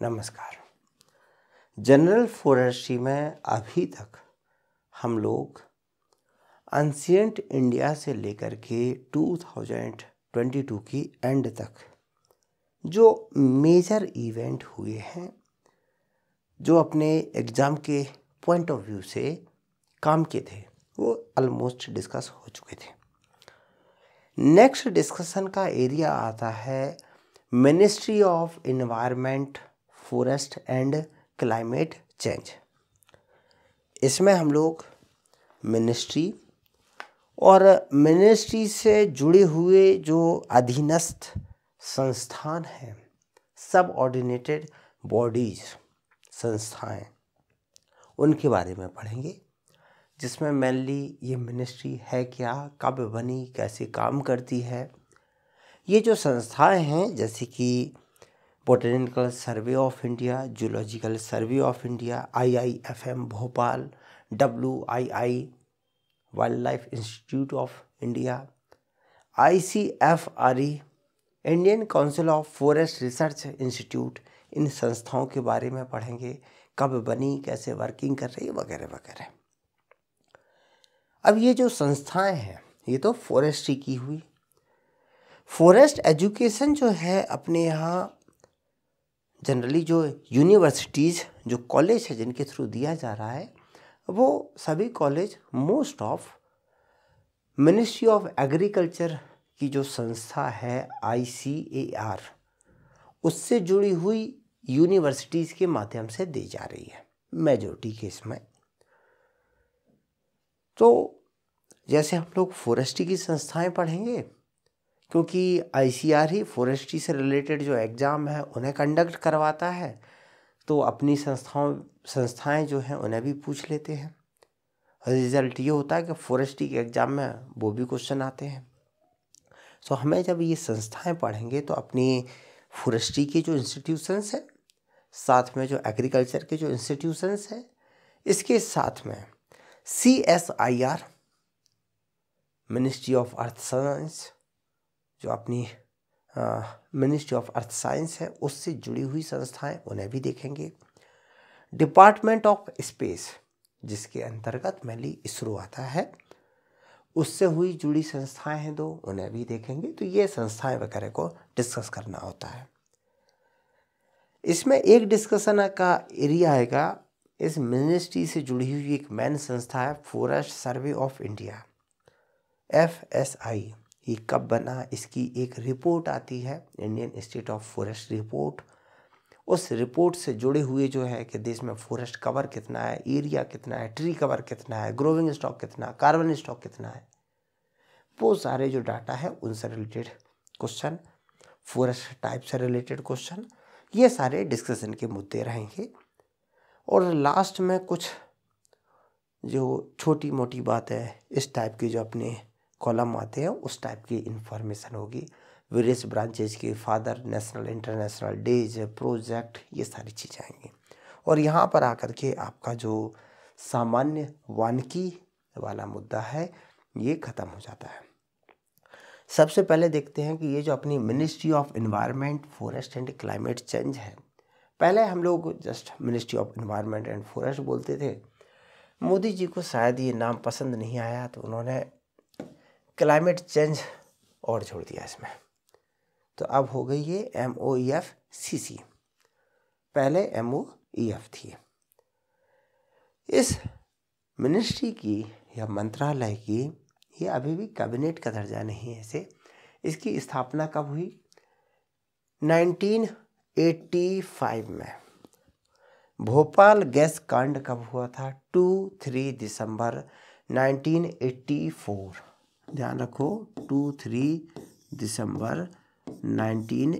नमस्कार general forestry में अभी तक हम लोग अनसियंट इंडिया से लेकर के 2022 की एंड तक जो मेजर इवेंट हुए हैं जो अपने एग्ज़ाम के पॉइंट ऑफ व्यू से काम के थे वो ऑलमोस्ट डिस्कस हो चुके थे नेक्स्ट डिस्कशन का एरिया आता है ministry of environment forest and climate change इसमें हम लोग मिनिस्ट्री और मिनिस्ट्री से जुड़े हुए जो अधीनस्थ संस्थान हैं सब ऑर्डिनेटेड बॉडीज संस्थाएं उनके बारे में पढ़ेंगे जिसमें मेनली ये मिनिस्ट्री है क्या कब बनी कैसे काम करती है ये जो संस्थाएं हैं जैसे कि botanical survey of India zoological survey of India IIFM Bhopal W I I wild life institute of India I C F R E Indian council of forest research institute इन संस्थाओं के बारे में पढ़ेंगे कब बनी कैसे वर्किंग कर रही वगैरह वगैरह अब ये जो संस्थाएं हैं ये तो फॉरेस्ट्री की हुई फॉरेस्ट एजुकेशन जो है अपने यहाँ जनरली जो यूनिवर्सिटीज़ जो कॉलेज है जिनके थ्रू दिया जा रहा है वो सभी college most of ministry of agriculture की जो संस्था है आई उससे जुड़ी हुई यूनिवर्सिटीज़ के माध्यम से दी जा रही है मेजोरिटी केस में तो जैसे हम लोग फॉरेस्ट्री की संस्थाएं पढ़ेंगे क्योंकि आईसीआर ही फॉरेस्ट्री से रिलेटेड जो एग्ज़ाम है उन्हें कंडक्ट करवाता है तो अपनी संस्थाओं संस्थाएं जो हैं उन्हें भी पूछ लेते हैं रिज़ल्ट ये होता है कि फॉरेस्ट्री के एग्ज़ाम में वो भी क्वेश्चन आते हैं सो हमें जब ये संस्थाएं पढ़ेंगे तो अपनी फॉरेस्ट्री के जो इंस्टीट्यूशंस हैं साथ में जो एग्रीकल्चर के जो इंस्टीट्यूशंस हैं इसके साथ में C S I R ministry of earth science जो अपनी मिनिस्ट्री ऑफ अर्थ साइंस है उससे जुड़ी हुई संस्थाएं उन्हें भी देखेंगे डिपार्टमेंट ऑफ स्पेस जिसके अंतर्गत मैली इसरो आता है उससे हुई जुड़ी संस्थाएं हैं दो उन्हें भी देखेंगे तो ये संस्थाएं वगैरह को डिस्कस करना होता है इसमें एक डिस्कशन का एरिया आएगा इस मिनिस्ट्री से जुड़ी हुई एक मैन संस्था है forest survey of India F S I ये कब बना इसकी एक रिपोर्ट आती है Indian state of forest report उस रिपोर्ट से जुड़े हुए जो है कि देश में फॉरेस्ट कवर कितना है एरिया कितना है ट्री कवर कितना है ग्रोविंग स्टॉक कितना है कार्बन स्टॉक कितना है वो सारे जो डाटा है उनसे रिलेटेड क्वेश्चन फॉरेस्ट टाइप से रिलेटेड क्वेश्चन ये सारे डिस्कशन के मुद्दे रहेंगे और लास्ट में कुछ जो छोटी मोटी बात है इस टाइप की जो अपने कॉलम आते हैं उस टाइप की इन्फॉर्मेशन होगी वेरियस ब्रांचेज के फादर नेशनल इंटरनेशनल डेज प्रोजेक्ट ये सारी चीज़ें आएंगी और यहाँ पर आकर के आपका जो सामान्य वानकी वाला मुद्दा है ये ख़त्म हो जाता है सबसे पहले देखते हैं कि ये जो अपनी ministry of environment forest and climate change है पहले हम लोग just ministry of environment and forest बोलते थे मोदी जी को शायद ये नाम पसंद नहीं आया तो उन्होंने क्लाइमेट चेंज और जोड़ दिया इसमें तो अब हो गई ये M O E F C सी पहले एम ओ ई एफ थी इस मिनिस्ट्री की या मंत्रालय की ये अभी भी कैबिनेट का दर्जा नहीं है इसे इसकी स्थापना कब हुई 1985 में भोपाल गैस कांड कब हुआ था टू थ्री दिसंबर 1984 ध्यान रखो टू थ्री दिसंबर nineteen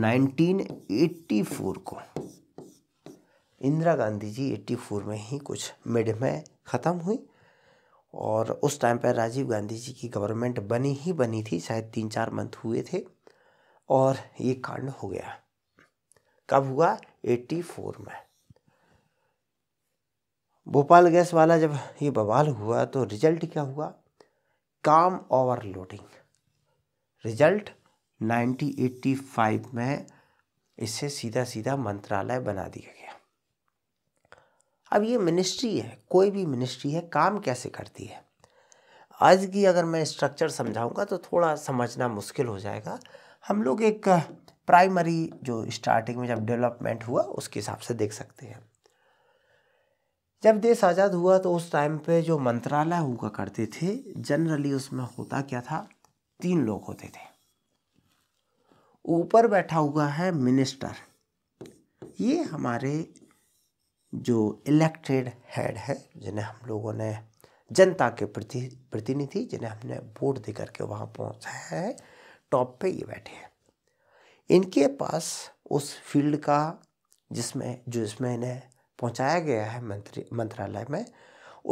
nineteen eighty eighty four को इंदिरा गांधी जी एट्टी फोर में ही कुछ मिड में ख़त्म हुई और उस टाइम पर राजीव गांधी जी की गवर्नमेंट बनी ही बनी थी शायद तीन चार मंथ हुए थे और ये कांड हो गया कब हुआ 84 में भोपाल गैस वाला जब ये बवाल हुआ तो रिजल्ट क्या हुआ काम ओवरलोडिंग रिजल्ट 1985 में इससे सीधा सीधा मंत्रालय बना दिया गया अब ये मिनिस्ट्री है कोई भी मिनिस्ट्री है काम कैसे करती है आज की अगर मैं स्ट्रक्चर समझाऊंगा तो थोड़ा समझना मुश्किल हो जाएगा हम लोग एक प्राइमरी जो स्टार्टिंग में जब डेवलपमेंट हुआ उसके हिसाब से देख सकते हैं जब देश आज़ाद हुआ तो उस टाइम पे जो मंत्रालय हुआ करते थे जनरली उसमें होता क्या था तीन लोग होते थे ऊपर बैठा हुआ है मिनिस्टर ये हमारे जो इलेक्टेड हेड है जिन्हें हम लोगों ने जनता के प्रति प्रतिनिधि जिन्हें हमने वोट दे करके वहाँ पहुँचा है टॉप पे ये बैठे हैं इनके पास उस फील्ड का जिसमें जो इसमें इन्हें पहुंचाया गया है मंत्री मंत्रालय में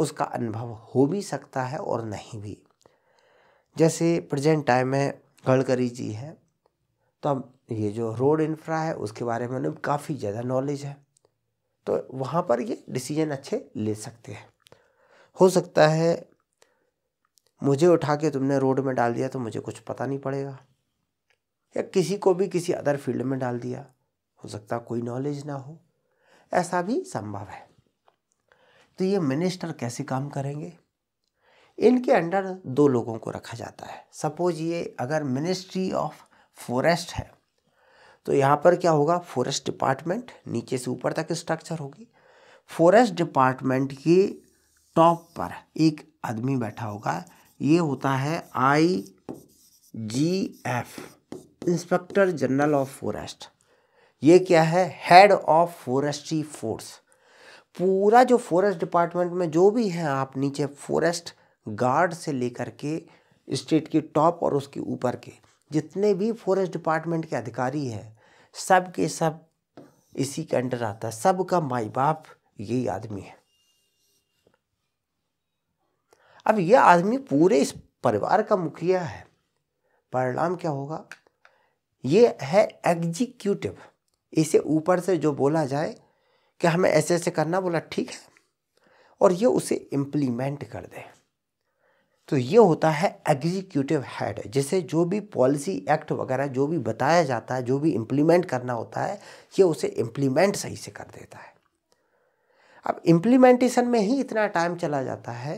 उसका अनुभव हो भी सकता है और नहीं भी जैसे प्रेजेंट टाइम में गडकरी जी हैं तो अब ये जो रोड इंफ्रा है उसके बारे में उन्हें काफ़ी ज़्यादा नॉलेज है तो वहाँ पर ये डिसीजन अच्छे ले सकते हैं हो सकता है मुझे उठा के तुमने रोड में डाल दिया तो मुझे कुछ पता नहीं पड़ेगा या किसी को भी किसी अदर फील्ड में डाल दिया हो सकता कोई नॉलेज ना हो ऐसा भी संभव है तो ये मिनिस्टर कैसे काम करेंगे इनके अंडर दो लोगों को रखा जाता है सपोज ये अगर मिनिस्ट्री ऑफ फॉरेस्ट है तो यहाँ पर क्या होगा फॉरेस्ट डिपार्टमेंट नीचे से ऊपर तक स्ट्रक्चर होगी फॉरेस्ट डिपार्टमेंट के टॉप पर एक आदमी बैठा होगा ये होता है I G F inspector general of forest ये क्या है हेड ऑफ फॉरेस्ट्री फोर्स पूरा जो फॉरेस्ट डिपार्टमेंट में जो भी है आप नीचे फॉरेस्ट गार्ड से लेकर के स्टेट के टॉप और उसके ऊपर के जितने भी फॉरेस्ट डिपार्टमेंट के अधिकारी हैं सब के सब इसी के अंडर आता है सब का माई बाप यही आदमी है अब यह आदमी पूरे इस परिवार का मुखिया है परिणाम क्या होगा ये है एग्जीक्यूटिव इसे ऊपर से जो बोला जाए कि हमें ऐसे ऐसे करना बोला ठीक है और ये उसे इम्प्लीमेंट कर दे तो ये होता है एग्जीक्यूटिव हेड जिसे जो भी पॉलिसी एक्ट वगैरह जो भी बताया जाता है जो भी इम्प्लीमेंट करना होता है ये उसे इम्प्लीमेंट सही से कर देता है अब इम्प्लीमेंटेशन में ही इतना टाइम चला जाता है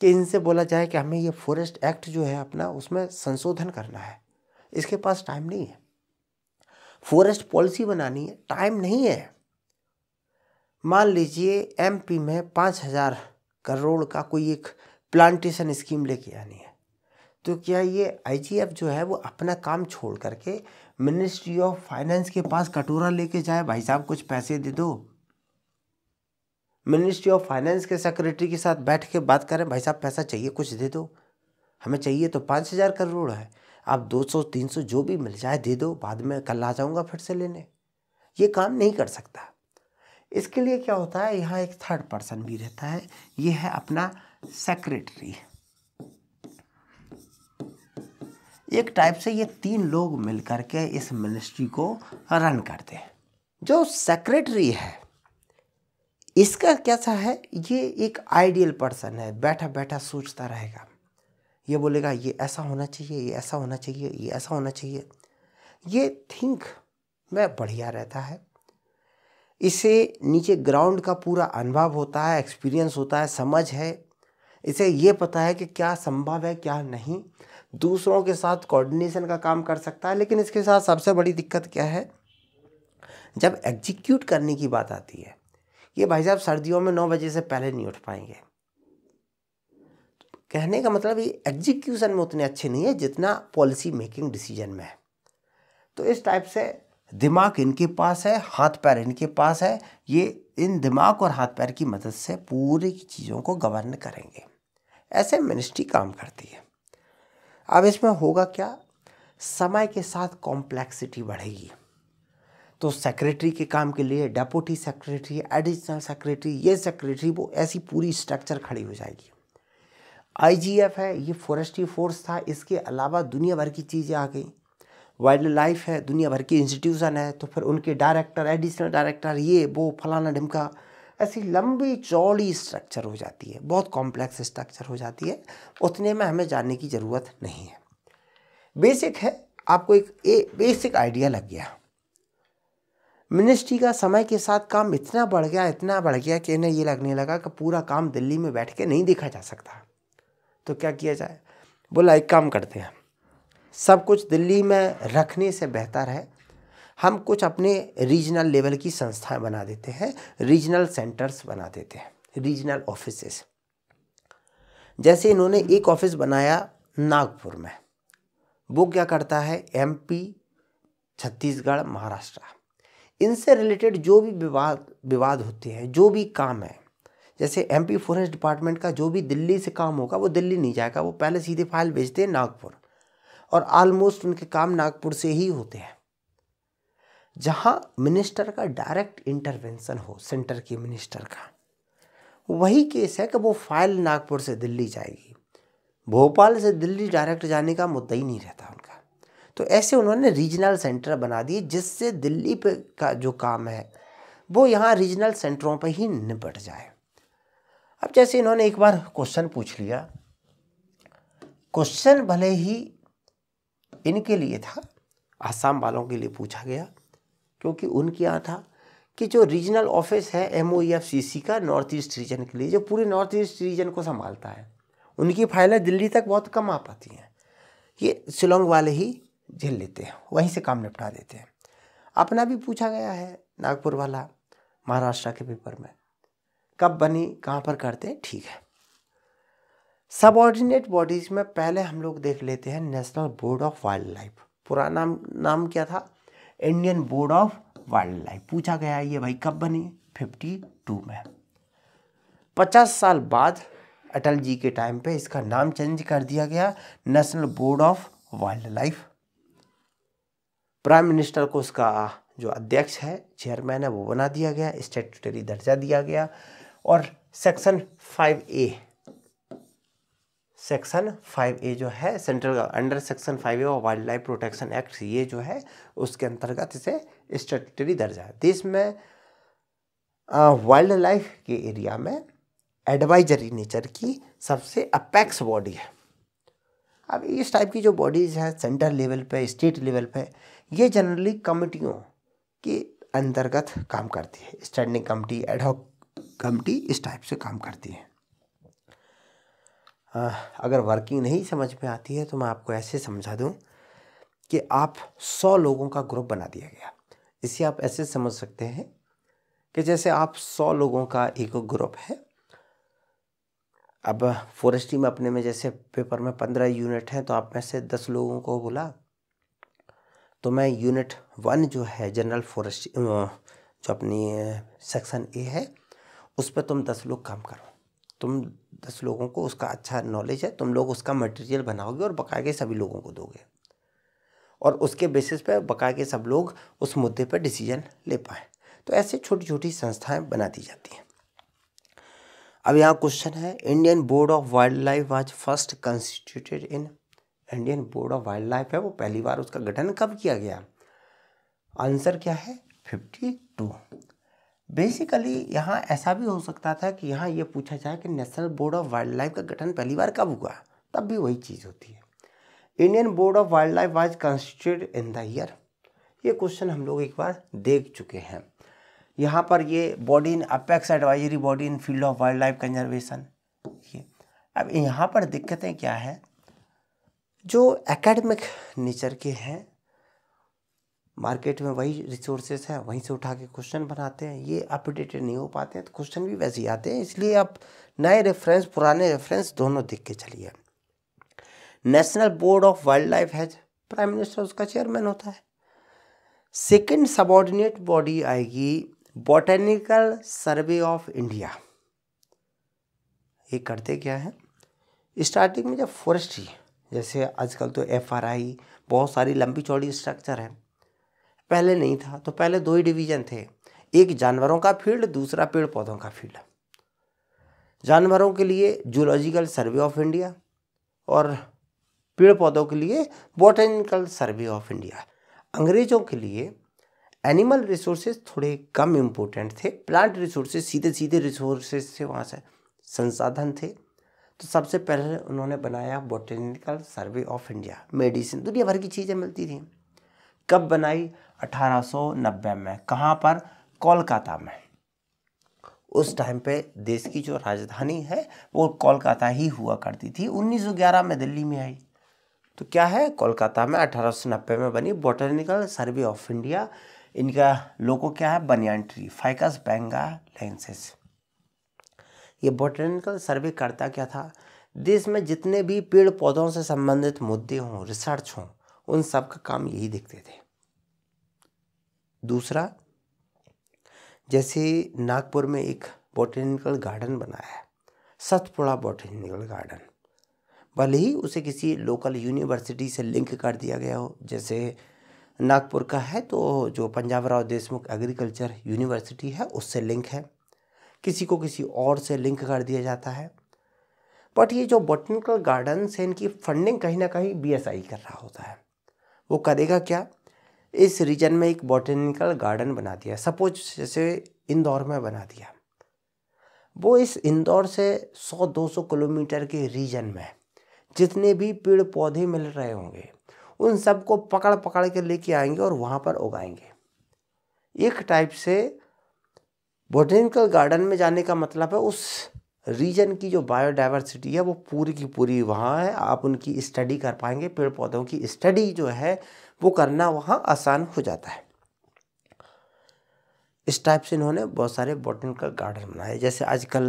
कि इनसे बोला जाए कि हमें ये फॉरेस्ट एक्ट जो है अपना उसमें संशोधन करना है इसके पास टाइम नहीं है फॉरेस्ट पॉलिसी बनानी है टाइम नहीं है मान लीजिए एमपी में पाँच हज़ार करोड़ का कोई एक प्लांटेशन स्कीम लेके आनी है तो क्या ये आईजीएफ जो है वो अपना काम छोड़ करके मिनिस्ट्री ऑफ फाइनेंस के पास कटोरा लेके जाए भाई साहब कुछ पैसे दे दो मिनिस्ट्री ऑफ फाइनेंस के सेक्रेटरी के साथ बैठ के बात करें भाई साहब पैसा चाहिए कुछ दे दो हमें चाहिए तो पाँच हज़ार करोड़ है आप 200 300 जो भी मिल जाए दे दो बाद में कल आ जाऊँगा फिर से लेने ये काम नहीं कर सकता इसके लिए क्या होता है यहाँ एक थर्ड पर्सन भी रहता है ये है अपना सेक्रेटरी एक टाइप से ये तीन लोग मिलकर के इस मिनिस्ट्री को रन करते हैं जो सेक्रेटरी है इसका कैसा है ये एक आइडियल पर्सन है बैठा बैठा सोचता रहेगा ये बोलेगा ये ऐसा होना चाहिए ये ऐसा होना चाहिए ये ऐसा होना चाहिए ये थिंक में बढ़िया रहता है इसे नीचे ग्राउंड का पूरा अनुभव होता है एक्सपीरियंस होता है समझ है इसे ये पता है कि क्या संभव है क्या नहीं दूसरों के साथ कोऑर्डिनेशन का काम कर सकता है लेकिन इसके साथ सबसे बड़ी दिक्कत क्या है जब एग्जीक्यूट करने की बात आती है ये भाई साहब सर्दियों में नौ बजे से पहले नहीं उठ पाएंगे कहने का मतलब ये एग्जीक्यूशन में उतने अच्छे नहीं है जितना पॉलिसी मेकिंग डिसीजन में है तो इस टाइप से दिमाग इनके पास है हाथ पैर इनके पास है ये इन दिमाग और हाथ पैर की मदद से पूरी चीज़ों को गवर्न करेंगे ऐसे मिनिस्ट्री काम करती है अब इसमें होगा क्या समय के साथ कॉम्प्लेक्सिटी बढ़ेगी तो सेक्रेटरी के काम के लिए डेपुटी सेक्रेटरी एडिशनल सेक्रेटरी ये सेक्रेटरी वो ऐसी पूरी स्ट्रक्चर खड़ी हो जाएगी आईजीएफ है ये फॉरेस्ट्री फोर्स था इसके अलावा दुनिया भर की चीज़ें आ गई वाइल्ड लाइफ है दुनिया भर की इंस्टीट्यूशन है तो फिर उनके डायरेक्टर एडिशनल डायरेक्टर ये वो फलाना ढिमका ऐसी लंबी चौड़ी स्ट्रक्चर हो जाती है बहुत कॉम्प्लेक्स स्ट्रक्चर हो जाती है उतने में हमें जानने की ज़रूरत नहीं है बेसिक है आपको एक ए, बेसिक आइडिया लग गया मिनिस्ट्री का समय के साथ काम इतना बढ़ गया इतना बढ़ गया कि इन्हें ये लगने लगा कि पूरा काम दिल्ली में बैठ के नहीं देखा जा सकता तो क्या किया जाए बोला एक काम करते हैं सब कुछ दिल्ली में रखने से बेहतर है हम कुछ अपने रीजनल लेवल की संस्थाएं बना देते हैं रीजनल सेंटर्स बना देते हैं रीजनल ऑफिस जैसे इन्होंने एक ऑफिस बनाया नागपुर में वो क्या करता है एमपी छत्तीसगढ़ महाराष्ट्र इनसे रिलेटेड जो भी विवाद विवाद होते हैं जो भी काम है जैसे एम पी फॉरेस्ट डिपार्टमेंट का जो भी दिल्ली से काम होगा वो दिल्ली नहीं जाएगा वो पहले सीधे फाइल भेजते हैं नागपुर और आलमोस्ट उनके काम नागपुर से ही होते हैं जहाँ मिनिस्टर का डायरेक्ट इंटरवेंशन हो सेंटर के मिनिस्टर का वही केस है कि वो फाइल नागपुर से दिल्ली जाएगी भोपाल से दिल्ली डायरेक्ट जाने का मुद्दा ही नहीं रहता उनका तो ऐसे उन्होंने रीजनल सेंटर बना दिए जिससे दिल्ली पे का जो काम है वो यहाँ रीजनल सेंटरों पर ही निपट जाए अब जैसे इन्होंने एक बार क्वेश्चन पूछ लिया क्वेश्चन भले ही इनके लिए था आसाम वालों के लिए पूछा गया क्योंकि उनके यहाँ था कि जो रीजनल ऑफिस है M O F C C का नॉर्थ ईस्ट रीजन के लिए जो पूरे नॉर्थ ईस्ट रीजन को संभालता है उनकी फाइलें दिल्ली तक बहुत कम आ पाती हैं ये शिलोंग वाले ही झेल लेते हैं वहीं से काम निपटा देते हैं अपना भी पूछा गया है नागपुर वाला महाराष्ट्र के पेपर में कब बनी कहाँ पर करते हैं ठीक है सबऑर्डिनेट बॉडीज में पहले हम लोग देख लेते हैं national board of wild life पुराना नाम क्या था Indian board of wild life पूछा गया ये भाई कब बनी फिफ्टी टू में पचास साल बाद अटल जी के टाइम पे इसका नाम चेंज कर दिया गया national board of wild life prime minister को उसका जो अध्यक्ष है चेयरमैन है वो बना दिया गया स्टेटरी दर्जा दिया गया और section five A section five A जो है central under section five of wild life protection act ये जो है उसके अंतर्गत इसे स्टेटरी दर्जा है देश में वाइल्ड लाइफ के एरिया में एडवाइजरी नेचर की सबसे अपेक्स बॉडी है अब इस टाइप की जो बॉडीज़ हैं सेंट्रल लेवल पे स्टेट लेवल पे ये जनरली कमिटियों के अंतर्गत काम करती है स्टैंडिंग कमिटी एडहॉक कमटी इस टाइप से काम करती है आ, अगर वर्किंग नहीं समझ में आती है तो मैं आपको ऐसे समझा दूं कि आप सौ लोगों का ग्रुप बना दिया गया इसे आप ऐसे समझ सकते हैं कि जैसे आप सौ लोगों का एक ग्रुप है अब फॉरेस्ट्री में अपने में जैसे पेपर में पंद्रह यूनिट हैं तो आप में से दस लोगों को बोला तो मैं यूनिट वन जो है जनरल फॉरेस्ट जो अपनी सेक्शन ए है उस पर तुम दस लोग काम करो तुम दस लोगों को उसका अच्छा नॉलेज है तुम लोग उसका मटेरियल बनाओगे और बका के सभी लोगों को दोगे और उसके बेसिस पे बका के सब लोग उस मुद्दे पर डिसीजन ले पाए तो ऐसे छोटी छोटी संस्थाएं बना दी जाती हैं अब यहाँ क्वेश्चन है Indian board of wild life was first constituted in Indian board of wild life है वो पहली बार उसका गठन कब किया गया आंसर क्या है फिफ्टी टू बेसिकली यहाँ ऐसा भी हो सकता था कि यहाँ ये पूछा जाए कि national board of wild life का गठन पहली बार कब हुआ तब भी वही चीज़ होती है Indian board of wild life was constitute in the year ये क्वेश्चन हम लोग एक बार देख चुके हैं यहाँ पर ये body in apex advisory body in field of wild life conservation ये अब यहाँ पर दिक्कतें क्या है जो एकेडमिक नेचर के हैं मार्केट में वही रिसोर्सेस हैं वहीं से उठा के क्वेश्चन बनाते हैं ये अपडेटेड नहीं हो पाते हैं तो क्वेश्चन भी वैसे ही आते हैं इसलिए आप नए रेफरेंस पुराने रेफरेंस दोनों देख के चलिए national board of wild life has prime minister उसका चेयरमैन होता है सेकेंड सबॉर्डिनेट बॉडी आएगी बॉटेनिकल सर्वे ऑफ इंडिया ये करते क्या है स्टार्टिंग में जब फॉरेस्ट्री जैसे आजकल तो एफ बहुत सारी लंबी चौड़ी स्ट्रक्चर है पहले नहीं था तो पहले दो ही डिवीज़न थे एक जानवरों का फील्ड दूसरा पेड़ पौधों का फील्ड जानवरों के लिए जूलॉजिकल सर्वे ऑफ इंडिया और पेड़ पौधों के लिए बॉटेनिकल सर्वे ऑफ इंडिया अंग्रेज़ों के लिए एनिमल रिसोर्सेज थोड़े कम इम्पोर्टेंट थे प्लांट रिसोर्सेज सीधे सीधे रिसोर्सेज से वहाँ से संसाधन थे तो सबसे पहले उन्होंने बनाया botanical survey of India medicine दुनिया भर की चीज़ें मिलती थी कब बनाई 1890 में कहाँ पर कोलकाता में उस टाइम पे देश की जो राजधानी है वो कोलकाता ही हुआ करती थी 1911 में दिल्ली में आई तो क्या है कोलकाता में अठारह में बनी बोटेनिकल सर्वे ऑफ इंडिया इनका लोगो क्या है banyan tree ficus benghalensis ये बोटेनिकल सर्वे करता क्या था देश में जितने भी पेड़ पौधों से संबंधित मुद्दे हों रिसर्च हों उन सब का काम यही देखते थे दूसरा जैसे नागपुर में एक बॉटनिकल गार्डन बनाया है सतपुड़ा बॉटनिकल गार्डन भले ही उसे किसी लोकल यूनिवर्सिटी से लिंक कर दिया गया हो जैसे नागपुर का है तो जो पंजाब राव देशमुख एग्रीकल्चर यूनिवर्सिटी है उससे लिंक है किसी को किसी और से लिंक कर दिया जाता है बट ये जो बॉटनिकल गार्डन से इनकी फंडिंग कहीं ना कहीं बीएसआई कर रहा होता है वो करेगा क्या इस रीजन में एक बॉटेनिकल गार्डन बना दिया सपोज जैसे इंदौर में बना दिया वो इस इंदौर से 100-200 किलोमीटर के रीजन में जितने भी पेड़ पौधे मिल रहे होंगे उन सबको पकड़ पकड़ के लेके आएंगे और वहाँ पर उगाएंगे एक टाइप से बोटेनिकल गार्डन में जाने का मतलब है उस रीजन की जो बायोडाइवर्सिटी है वो पूरी की पूरी वहाँ है आप उनकी स्टडी कर पाएंगे पेड़ पौधों की स्टडी जो है वो करना वहाँ आसान हो जाता है इस टाइप से इन्होंने बहुत सारे बॉटनिकल गार्डन बनाए जैसे आजकल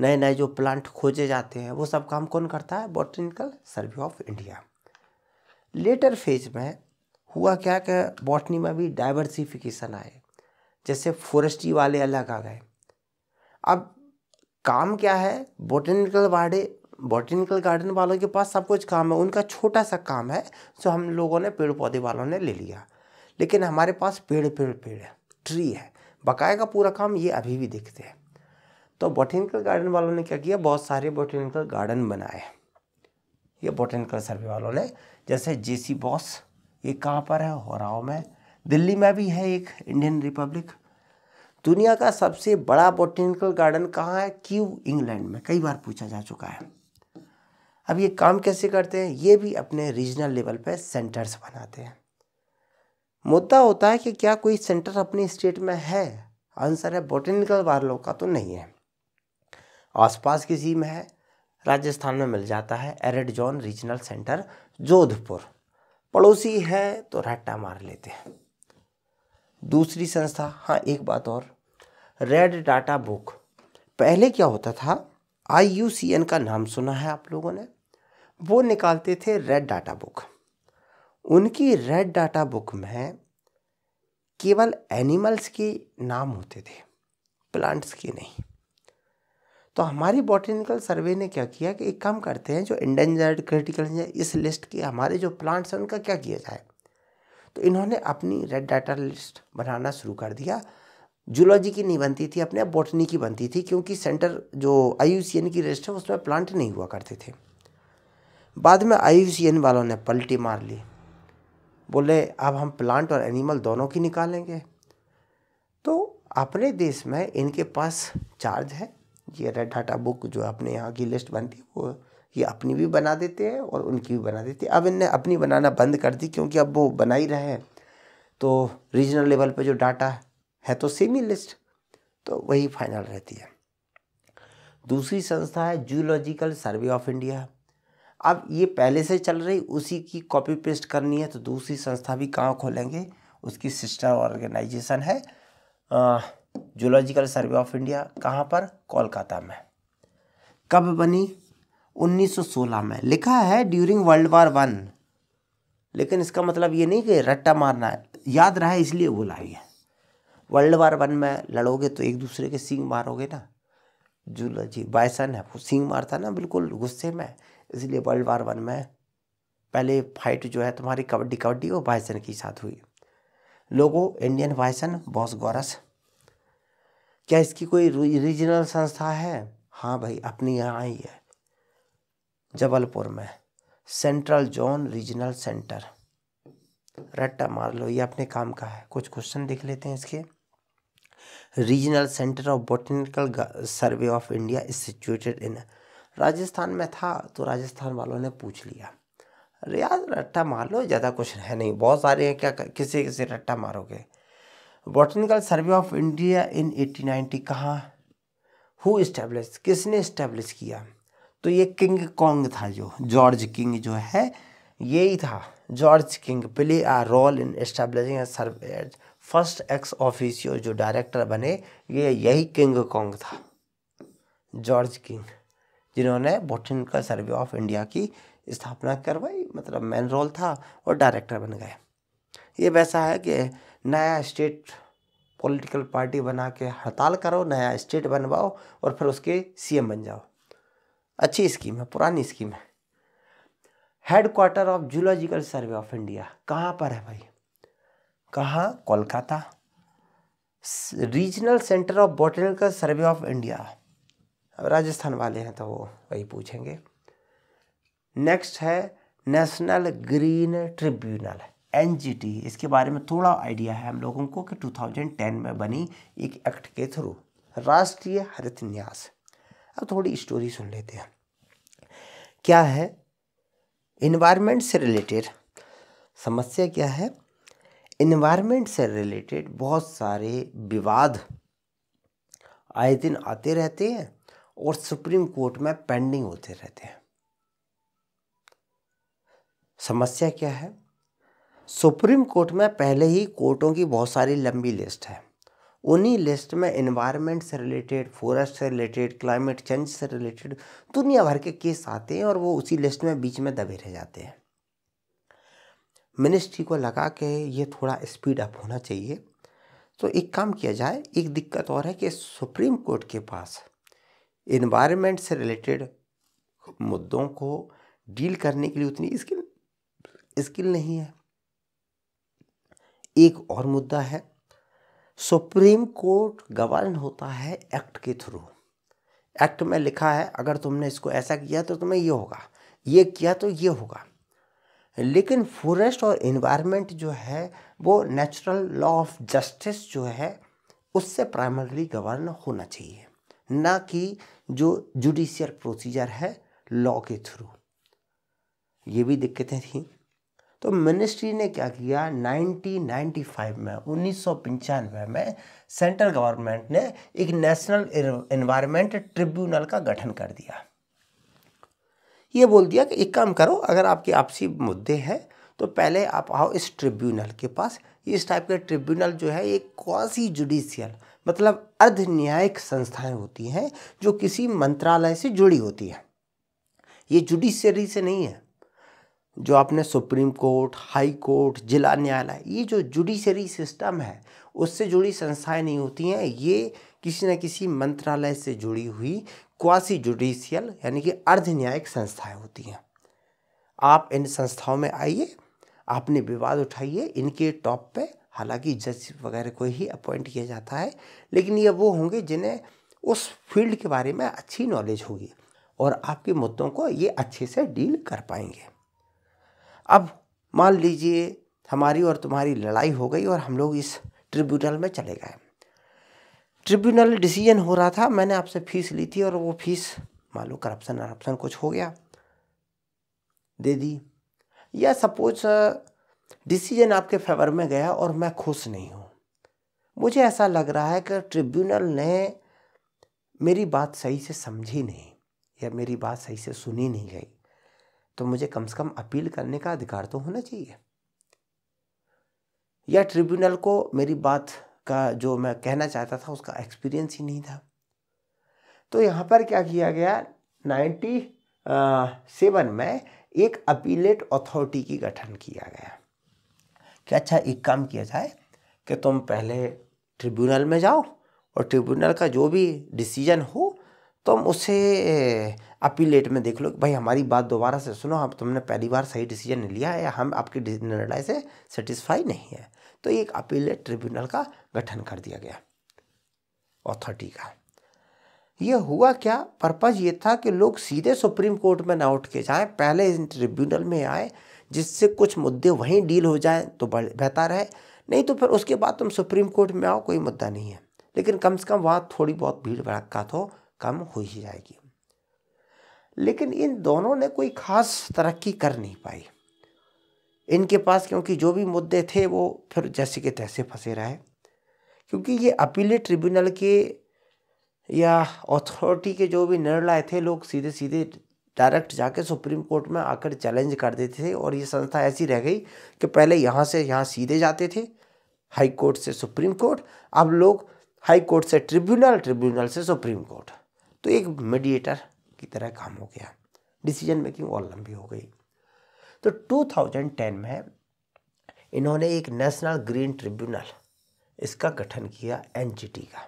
नए नए जो प्लांट खोजे जाते हैं वो सब काम कौन करता है botanical survey of India later phase में हुआ क्या कि बॉटनी में भी डाइवर्सिफिकेशन आए जैसे फॉरेस्ट्री वाले अलग आ गए अब काम क्या है बोटेनिकल वाले बॉटनिकल गार्डन वालों के पास सब कुछ काम है उनका छोटा सा काम है जो हम लोगों ने पेड़ पौधे वालों ने ले लिया लेकिन हमारे पास पेड़ पेड़ पेड़ है ट्री है बकाया का पूरा काम ये अभी भी देखते हैं तो बॉटनिकल गार्डन वालों ने क्या किया बहुत सारे बॉटनिकल गार्डन बनाए ये बॉटनिकल सर्वे वालों ने जैसे जे सी बॉस ये कहाँ पर है होराव में दिल्ली में भी है एक इंडियन रिपब्लिक दुनिया का सबसे बड़ा बॉटनिकल गार्डन कहाँ है क्यू इंग्लैंड में कई बार पूछा जा चुका है अब ये काम कैसे करते हैं ये भी अपने रीजनल लेवल पे सेंटर्स बनाते हैं मुद्दा होता है कि क्या कोई सेंटर अपने स्टेट में है आंसर है बोटेनिकल बारलो का तो नहीं है आसपास किसी में है राजस्थान में मिल जाता है arid zone regional centre Jodhpur पड़ोसी है तो रट्टा मार लेते हैं दूसरी संस्था हाँ एक बात और रेड डाटा बुक पहले क्या होता था आई का नाम सुना है आप लोगों ने वो निकालते थे रेड डाटा बुक उनकी रेड डाटा बुक में केवल एनिमल्स के नाम होते थे प्लांट्स के नहीं तो हमारी बॉटनिकल सर्वे ने क्या किया कि एक काम करते हैं जो इंडेंजर्ड क्रिटिकल इस लिस्ट के हमारे जो प्लांट्स हैं उनका क्या किया जाए तो इन्होंने अपनी रेड डाटा लिस्ट बनाना शुरू कर दिया जूलॉजी की नहीं बनती थी अपने आप बॉटनी की बनती थी क्योंकि सेंटर जो आई की रजिस्ट है उसमें प्लांट नहीं हुआ करते थे बाद में आई वालों ने पलटी मार ली बोले अब हम प्लांट और एनिमल दोनों की निकालेंगे तो अपने देश में इनके पास चार्ज है ये रेड डाटा बुक जो अपने यहाँ की लिस्ट बनती है वो ये अपनी भी बना देते हैं और उनकी भी बना देते हैं अब इनने अपनी बनाना बंद कर दी क्योंकि अब वो बना ही रहे हैं तो रीजनल लेवल पे जो डाटा है तो सेम ही लिस्ट तो वही फाइनल रहती है दूसरी संस्था है जूलॉजिकल सर्वे ऑफ इंडिया अब ये पहले से चल रही उसी की कॉपी पेस्ट करनी है तो दूसरी संस्था भी कहाँ खोलेंगे उसकी सिस्टर ऑर्गेनाइजेशन है जूलॉजिकल सर्वे ऑफ इंडिया कहाँ पर कोलकाता में कब बनी 1916 में लिखा है ड्यूरिंग वर्ल्ड वार वन लेकिन इसका मतलब ये नहीं कि रट्टा मारना है याद रहा है इसलिए बोला है वर्ल्ड वार वन में लड़ोगे तो एक दूसरे के सींग मारोगे ना जूला जी बायसन है वो सींग मारता ना बिल्कुल गुस्से में इसलिए वर्ल्ड वार वन में पहले फाइट जो है तुम्हारी कबड्डी कबड्डी और बायसन के साथ हुई लोगो इंडियन बायसन बॉस गोरस क्या इसकी कोई रीजनल संस्था है हाँ भाई अपनी यहाँ ही है जबलपुर में सेंट्रल जोन रीजनल सेंटर रट्टा मार लो ये अपने काम का है कुछ क्वेश्चन देख लेते हैं इसके regional centre of botanical survey of India is situated in Rajasthan में था तो राजस्थान वालों ने पूछ लिया अरे यार रट्टा मार लो ज़्यादा कुछ है नहीं बहुत सारे हैं क्या किसी किसी रट्टा मारोगे botanical survey of India in eighteen ninety कहाँ हु इस्टेब्लिश किसने इस्टेब्लिश किया तो ये किंग कॉन्ग था जो जॉर्ज किंग जो है यही था George King play a role in establishing survey first ex officio जो डायरेक्टर बने ये यही किंग कॉन्ग था जॉर्ज किंग जिन्होंने बोटनिकल सर्वे ऑफ इंडिया की स्थापना करवाई मतलब मेन रोल था और डायरेक्टर बन गए ये वैसा है कि नया स्टेट पॉलिटिकल पार्टी बना के हड़ताल करो नया स्टेट बनवाओ और फिर उसके सीएम बन जाओ अच्छी स्कीम है पुरानी स्कीम है headquarter of zoological survey of India कहाँ पर है भाई कहाँ Kolkata regional centre of botanical survey of India अब राजस्थान वाले हैं तो वो वही पूछेंगे नेक्स्ट है नेशनल ग्रीन ट्रिब्यूनल एनजीटी इसके बारे में थोड़ा आइडिया है हम लोगों को कि 2010 में बनी एक एक्ट के थ्रू राष्ट्रीय हरित न्यास अब थोड़ी स्टोरी सुन लेते हैं क्या है इन्वायरमेंट से रिलेटेड समस्या क्या है इन्वायरमेंट से रिलेटेड बहुत सारे विवाद आए दिन आते रहते हैं और सुप्रीम कोर्ट में पेंडिंग होते रहते हैं समस्या क्या है सुप्रीम कोर्ट में पहले ही कोर्टों की बहुत सारी लंबी लिस्ट है उन्हीं लिस्ट में इन्वायरमेंट से रिलेटेड फॉरेस्ट से रिलेटेड क्लाइमेट चेंज से रिलेटेड दुनिया भर के केस आते हैं और वो उसी लिस्ट में बीच में दबे रह जाते हैं मिनिस्ट्री को लगा के ये थोड़ा स्पीड अप होना चाहिए तो एक काम किया जाए एक दिक्कत और है कि सुप्रीम कोर्ट के पास इन्वायरमेंट से रिलेटेड मुद्दों को डील करने के लिए उतनी स्किल स्किल नहीं है एक और मुद्दा है सुप्रीम कोर्ट गवर्न होता है एक्ट के थ्रू एक्ट में लिखा है अगर तुमने इसको ऐसा किया तो तुम्हें ये होगा ये किया तो ये होगा लेकिन फॉरेस्ट और इन्वायरमेंट जो है वो नेचुरल लॉ ऑफ जस्टिस जो है उससे प्राइमरली गवर्न होना चाहिए ना कि जो जुडिशियल प्रोसीजर है लॉ के थ्रू ये भी दिक्कतें थी तो मिनिस्ट्री ने क्या किया 1995 में उन्नीस में सेंट्रल गवर्नमेंट ने एक नेशनल इन्वायरमेंट ट्रिब्यूनल का गठन कर दिया ये बोल दिया कि एक काम करो अगर आपके आपसी मुद्दे हैं तो पहले आप आओ इस ट्रिब्यूनल के पास इस टाइप के ट्रिब्यूनल जो है ये क्वासी जुडिशियल मतलब अर्ध न्यायिक संस्थाएं होती हैं जो किसी मंत्रालय से जुड़ी होती हैं ये जुडिशरी से नहीं है जो आपने सुप्रीम कोर्ट हाई कोर्ट जिला न्यायालय ये जो जुडिशरी सिस्टम है उससे जुड़ी संस्थाएं नहीं होती हैं ये किसी न किसी मंत्रालय से जुड़ी हुई क्वासी जुडिशियल यानी कि अर्ध न्यायिक संस्थाएं होती हैं आप इन संस्थाओं में आइए आपने विवाद उठाइए इनके टॉप पे हालांकि जज वगैरह को ही अपॉइंट किया जाता है लेकिन ये वो होंगे जिन्हें उस फील्ड के बारे में अच्छी नॉलेज होगी और आपके मुद्दों को ये अच्छे से डील कर पाएंगे अब मान लीजिए हमारी और तुम्हारी लड़ाई हो गई और हम लोग इस ट्रिब्यूनल में चले गए ट्रिब्यूनल डिसीजन हो रहा था मैंने आपसे फीस ली थी और वो फीस मान लो करप्शन करप्शन कुछ हो गया दे दी या सपोज डिसीजन आपके फेवर में गया और मैं खुश नहीं हूँ मुझे ऐसा लग रहा है कि ट्रिब्यूनल ने मेरी बात सही से समझी नहीं या मेरी बात सही से सुनी नहीं गई तो मुझे कम से कम अपील करने का अधिकार तो होना चाहिए या ट्रिब्यूनल को मेरी बात का जो मैं कहना चाहता था उसका एक्सपीरियंस ही नहीं था तो यहाँ पर क्या किया गया नाइन्टी सेवन में एक अपीलेट अथॉरिटी की गठन किया गया कि अच्छा एक काम किया जाए कि तुम पहले ट्रिब्यूनल में जाओ और ट्रिब्यूनल का जो भी डिसीजन हो तुम उसे अपीलेट में देख लो कि भाई हमारी बात दोबारा से सुनो अब तुमने पहली बार सही डिसीजन लिया है या हम आपके निर्णय से सेटिस्फाई नहीं है तो एक अपीलेट ट्रिब्यूनल का गठन कर दिया गया ऑथॉरिटी का यह हुआ क्या पर्पज़ ये था कि लोग सीधे सुप्रीम कोर्ट में ना उठ के जाएं पहले इन ट्रिब्यूनल में आए जिससे कुछ मुद्दे वहीं डील हो जाएं तो बेहतर है नहीं तो फिर उसके बाद तुम सुप्रीम कोर्ट में आओ कोई मुद्दा नहीं है लेकिन कम से कम वहाँ थोड़ी बहुत भीड़ भड़का तो कम हो ही जाएगी लेकिन इन दोनों ने कोई खास तरक्की कर नहीं पाई इनके पास क्योंकि जो भी मुद्दे थे वो फिर जैसे के तैसे फंसे रहे क्योंकि ये अपीले ट्रिब्यूनल के या अथॉरिटी के जो भी निर्णय थे लोग सीधे सीधे डायरेक्ट जाके सुप्रीम कोर्ट में आकर चैलेंज कर देते थे और ये संस्था ऐसी रह गई कि पहले यहाँ से यहाँ सीधे जाते थे हाई कोर्ट से सुप्रीम कोर्ट अब लोग हाई कोर्ट से ट्रिब्यूनल ट्रिब्यूनल से सुप्रीम कोर्ट तो एक मीडिएटर की तरह काम हो गया डिसीजन मेकिंग और लंबी हो गई तो 2010 में इन्होंने एक नेशनल ग्रीन ट्रिब्यूनल इसका गठन किया एनजीटी का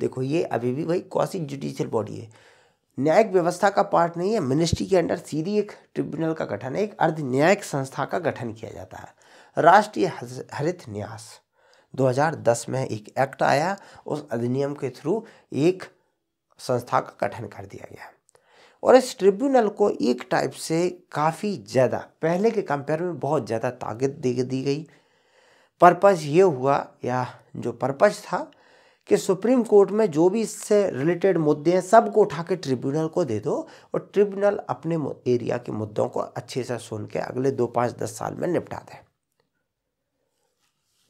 देखो ये अभी भी वही कौशिक जुडिशियल बॉडी है न्यायिक व्यवस्था का पार्ट नहीं है मिनिस्ट्री के अंडर सीधी एक ट्रिब्यूनल का गठन है एक अर्ध न्यायिक संस्था का गठन किया जाता है राष्ट्रीय हरित न्यास 2010 में एक एक्ट आया उस अधिनियम के थ्रू एक संस्था का गठन कर दिया गया और इस ट्रिब्यूनल को एक टाइप से काफ़ी ज़्यादा पहले के कंपेयर में बहुत ज़्यादा ताकत दे दी गई पर्पज़ ये हुआ या जो पर्पज़ था कि सुप्रीम कोर्ट में जो भी इससे रिलेटेड मुद्दे हैं सबको उठा के ट्रिब्यूनल को दे दो और ट्रिब्यूनल अपने एरिया के मुद्दों को अच्छे से सुन के अगले दो पाँच दस साल में निपटा दें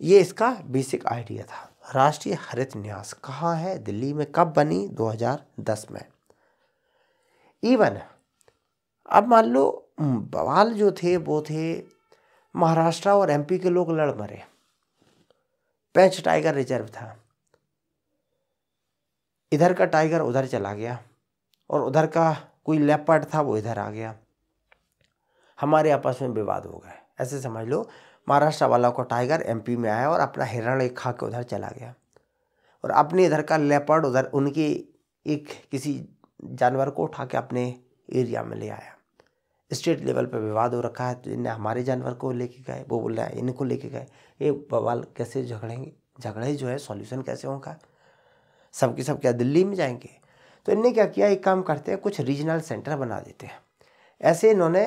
ये इसका बेसिक आइडिया था राष्ट्रीय हरित न्यास कहाँ है दिल्ली में कब बनी 2010 में इवन अब मान लो बवाल जो थे वो थे महाराष्ट्र और एमपी के लोग लड़ मरे पैंच टाइगर रिजर्व था इधर का टाइगर उधर चला गया और उधर का कोई लेपर्ड था वो इधर आ गया हमारे आपस में विवाद हो गए ऐसे समझ लो महाराष्ट्र वाला को टाइगर एमपी में आया और अपना हिरण एक खा के उधर चला गया और अपने इधर का लेपर्ड उधर उनके एक किसी जानवर को उठा के अपने एरिया में ले आया स्टेट लेवल पर विवाद हो रखा है तो इन्हें हमारे जानवर को लेके गए वो बोल रहे हैं इनको लेके गए ये बवाल कैसे झगड़ेंगे झगड़े जो है सॉल्यूशन कैसे होगा सबके सब क्या दिल्ली में जाएंगे तो इनने क्या किया एक काम करते हैं कुछ रीजनल सेंटर बना देते हैं ऐसे इन्होंने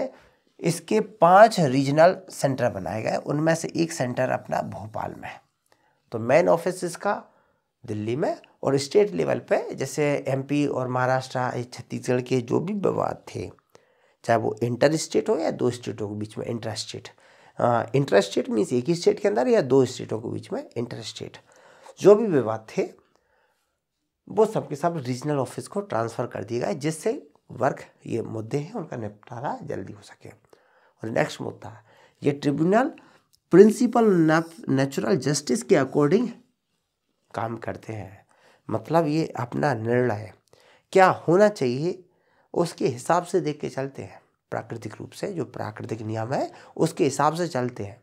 इसके पांच रीजनल सेंटर बनाए गए उनमें से एक सेंटर अपना भोपाल में है तो मेन ऑफिस इसका दिल्ली में और स्टेट लेवल पे जैसे एमपी और महाराष्ट्र छत्तीसगढ़ के जो भी विवाद थे चाहे वो इंटर स्टेट हो या दो स्टेटों के बीच में inter state inter state means एक ही स्टेट के अंदर या दो स्टेटों के बीच में इंटर स्टेट जो भी विवाद थे वो सबके सब रीजनल ऑफिस को ट्रांसफ़र कर दिया गया जिससे वर्क ये मुद्दे हैं उनका निपटारा जल्दी हो सके और नेक्स्ट मुद्दा ये ट्रिब्यूनल प्रिंसिपल नेचुरल जस्टिस के अकॉर्डिंग काम करते हैं मतलब ये अपना निर्णय है क्या होना चाहिए उसके हिसाब से देख के चलते हैं प्राकृतिक रूप से जो प्राकृतिक नियम है उसके हिसाब से चलते हैं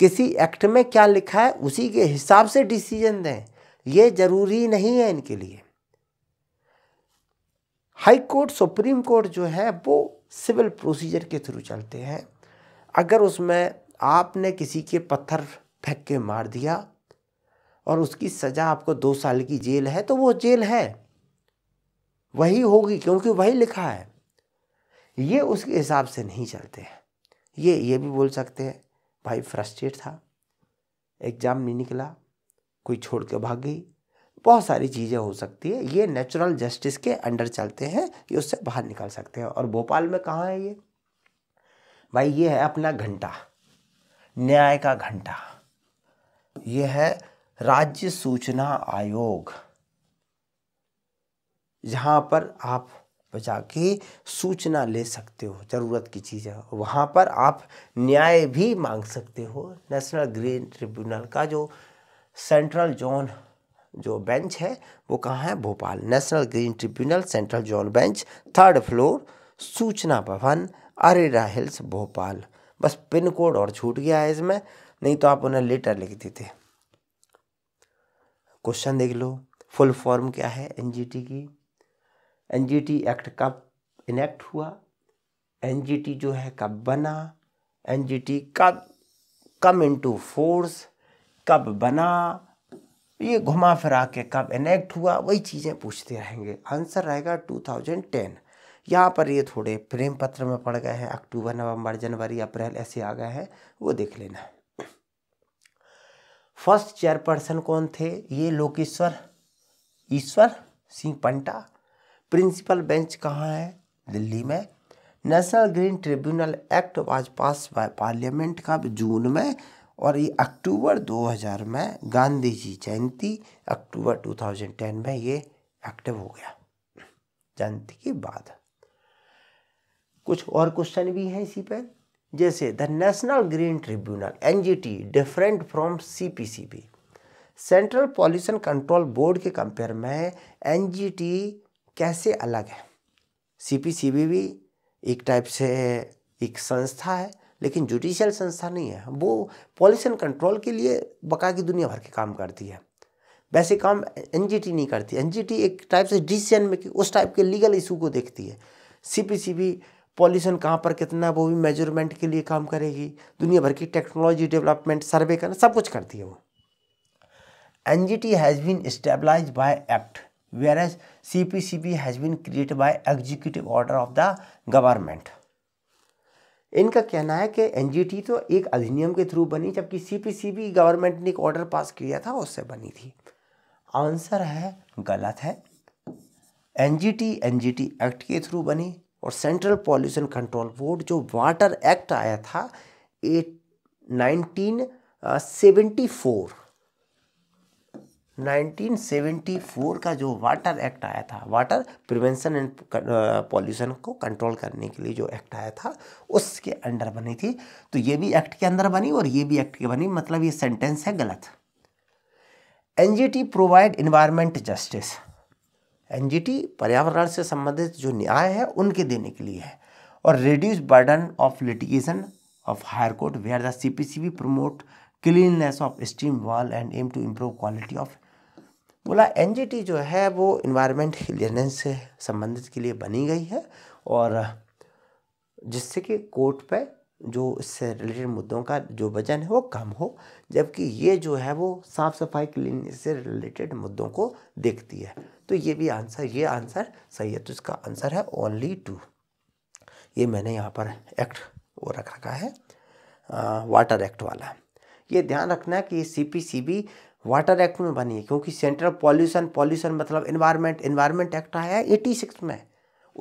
किसी एक्ट में क्या लिखा है उसी के हिसाब से डिसीजन दें ये जरूरी नहीं है इनके लिए हाई कोर्ट सुप्रीम कोर्ट जो है वो सिविल प्रोसीजर के थ्रू चलते हैं अगर उसमें आपने किसी के पत्थर फेंक के मार दिया और उसकी सज़ा आपको दो साल की जेल है तो वो जेल है वही होगी क्योंकि वही लिखा है ये उसके हिसाब से नहीं चलते हैं ये ये भी बोल सकते हैं भाई फ्रस्ट्रेट था एग्ज़ाम नहीं निकला कोई छोड़ के भाग गई बहुत सारी चीज़ें हो सकती है ये नेचुरल जस्टिस के अंडर चलते हैं ये उससे बाहर निकल सकते हैं और भोपाल में कहाँ है ये भाई ये है अपना घंटा न्याय का घंटा ये है राज्य सूचना आयोग जहाँ पर आप जाके सूचना ले सकते हो ज़रूरत की चीज़ है वहाँ पर आप न्याय भी मांग सकते हो नेशनल ग्रीन ट्रिब्यूनल का जो सेंट्रल जोन जो बेंच है वो कहाँ है Bhopal national green tribunal central zone bench third floor Suchna Bhawan Arera hills Bhopal बस पिन कोड और छूट गया है इसमें नहीं तो आप उन्हें लेटर लिख देते क्वेश्चन देख लो फुल फॉर्म क्या है एनजीटी की एनजीटी एक्ट कब इनेक्ट हुआ एनजीटी जो है कब बना एनजीटी कब कम इनटू फोर्स कब बना ये घुमा फिरा के कब इनेक्ट हुआ वही चीज़ें पूछते रहेंगे आंसर रहेगा 2010 यहाँ पर ये थोड़े प्रेम पत्र में पड़ गए हैं अक्टूबर नवंबर जनवरी अप्रैल ऐसे आ गए हैं वो देख लेना फर्स्ट चेयरपर्सन कौन थे ये लोकेश्वर ईश्वर सिंह पंटा प्रिंसिपल बेंच कहाँ है दिल्ली में नेशनल ग्रीन ट्रिब्यूनल एक्ट आज पास बाय पार्लियामेंट का जून में और ये अक्टूबर 2000 में गांधी जी जयंती अक्टूबर 2010 में ये एक्टिव हो गया जयंती के बाद कुछ और क्वेश्चन भी हैं इसी पर जैसे the national green tribunal an different from C central pollution control board के कंपेयर में एन कैसे अलग है सी भी एक टाइप से एक संस्था है लेकिन जुडिशियल संस्था नहीं है वो पॉल्यूशन कंट्रोल के लिए बका की दुनिया भर के काम करती है वैसे काम एन नहीं करती एन एक टाइप से डिसीजन मेकिंग उस टाइप के लीगल इशू को देखती है सी पॉल्यूशन कहाँ पर कितना है वो भी मेजरमेंट के लिए काम करेगी दुनिया भर की टेक्नोलॉजी डेवलपमेंट सर्वे करना सब कुछ करती है वो N G T has been stabilise by act whereas C P C B has been create by executive order of the government इनका कहना है कि टी तो एक अधिनियम के थ्रू बनी जबकि C C P B government ने एक ऑर्डर पास किया था उससे बनी थी आंसर है गलत है N N G T G T act के थ्रू बनी और सेंट्रल पॉल्यूशन कंट्रोल बोर्ड जो वाटर एक्ट आया था at nineteen seventy four nineteen seventy four का जो वाटर एक्ट आया था वाटर प्रिवेंशन एंड पॉल्यूशन को कंट्रोल करने के लिए जो एक्ट आया था उसके अंडर बनी थी तो ये भी एक्ट के अंदर बनी और ये भी एक्ट के बनी मतलब ये सेंटेंस है गलत NGT provide environment justice NGT पर्यावरण से संबंधित जो न्याय है उनके देने के लिए है और reduce burden of litigation of higher court we are the C P C B promote cleanness of steam wall and aim to improve quality of बोला एन जो है वो इन्वायरमेंट क्लियरनेस से संबंधित के लिए बनी गई है और जिससे कि कोर्ट पे जो इससे रिलेटेड मुद्दों का जो वजन है वो कम हो जबकि ये जो है वो साफ़ सफाई क्लीन से रिलेटेड मुद्दों को देखती है तो ये भी आंसर ये आंसर सही है तो इसका आंसर है ओनली टू ये मैंने यहाँ पर एक्ट वो रख रखा है आ, वाटर एक्ट वाला ये ध्यान रखना है कि ये C P C B water act में बनी है क्योंकि सेंट्रल पॉल्यूशन पॉल्यूशन मतलब इन्वायरमेंट इन्वायरमेंट एक्ट आया है एटी सिक्स में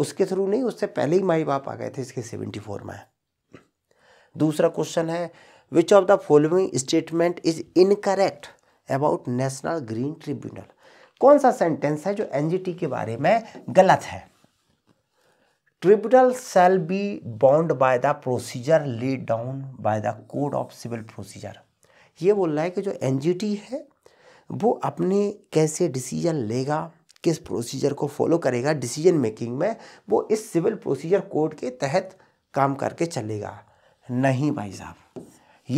उसके थ्रू नहीं उससे पहले ही माई बाप आ गए थे इसके सेवेंटी फोर में दूसरा क्वेश्चन है which of the following statement is incorrect about national green tribunal कौन सा सेंटेंस है जो एनजीटी के बारे में गलत है tribunal shall be bound by the procedure lay down by the code of civil procedure ये बोल रहा है कि जो एनजीटी है वो अपने कैसे डिसीजन लेगा किस प्रोसीजर को फॉलो करेगा डिसीजन मेकिंग में वो इस सिविल प्रोसीजर कोड के तहत काम करके चलेगा नहीं भाई साहब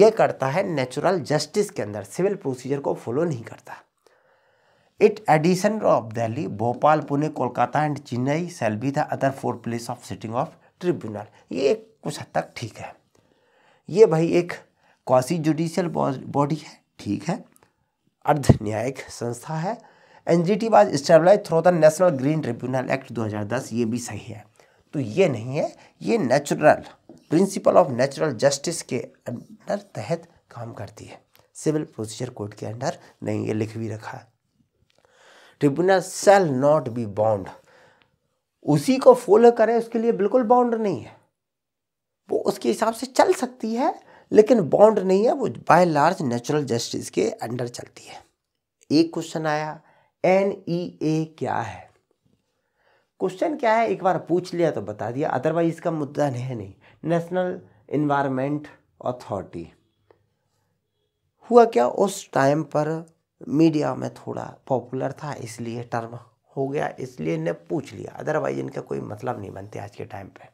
ये करता है नेचुरल जस्टिस के अंदर सिविल प्रोसीजर को फॉलो नहीं करता it addition of Delhi Bhopal Pune Kolkata and Chennai shall be the other four place of sitting of tribunal ये कुछ हद तक ठीक है ये भाई एक क्वासी जुडिशियल बॉडी है ठीक है अर्ध न्यायिक संस्था है NGT was stabilise through the national green tribunal act 2010 ये भी सही है तो ये नहीं है ये natural principle of natural justice के अंडर तहत काम करती है सिविल प्रोसीजर कोड के अंडर नहीं ये लिख भी रखा है tribunal shall not be bound उसी को फॉलो करें उसके लिए बिल्कुल बाउंड नहीं है वो उसके हिसाब से चल सकती है लेकिन बाउंड नहीं है वो बाय लार्ज नेचुरल जस्टिस के अंडर चलती है एक क्वेश्चन आया एन ई ए क्या है क्वेश्चन क्या है एक बार पूछ लिया तो बता दिया अदरवाइज इसका मुद्दा नहीं है नहीं नेशनल इन्वायरमेंट अथॉरिटी हुआ क्या उस टाइम पर मीडिया में थोड़ा पॉपुलर था इसलिए टर्म हो गया इसलिए इन्हें पूछ लिया अदरवाइज इनका कोई मतलब नहीं बनते आज के टाइम पे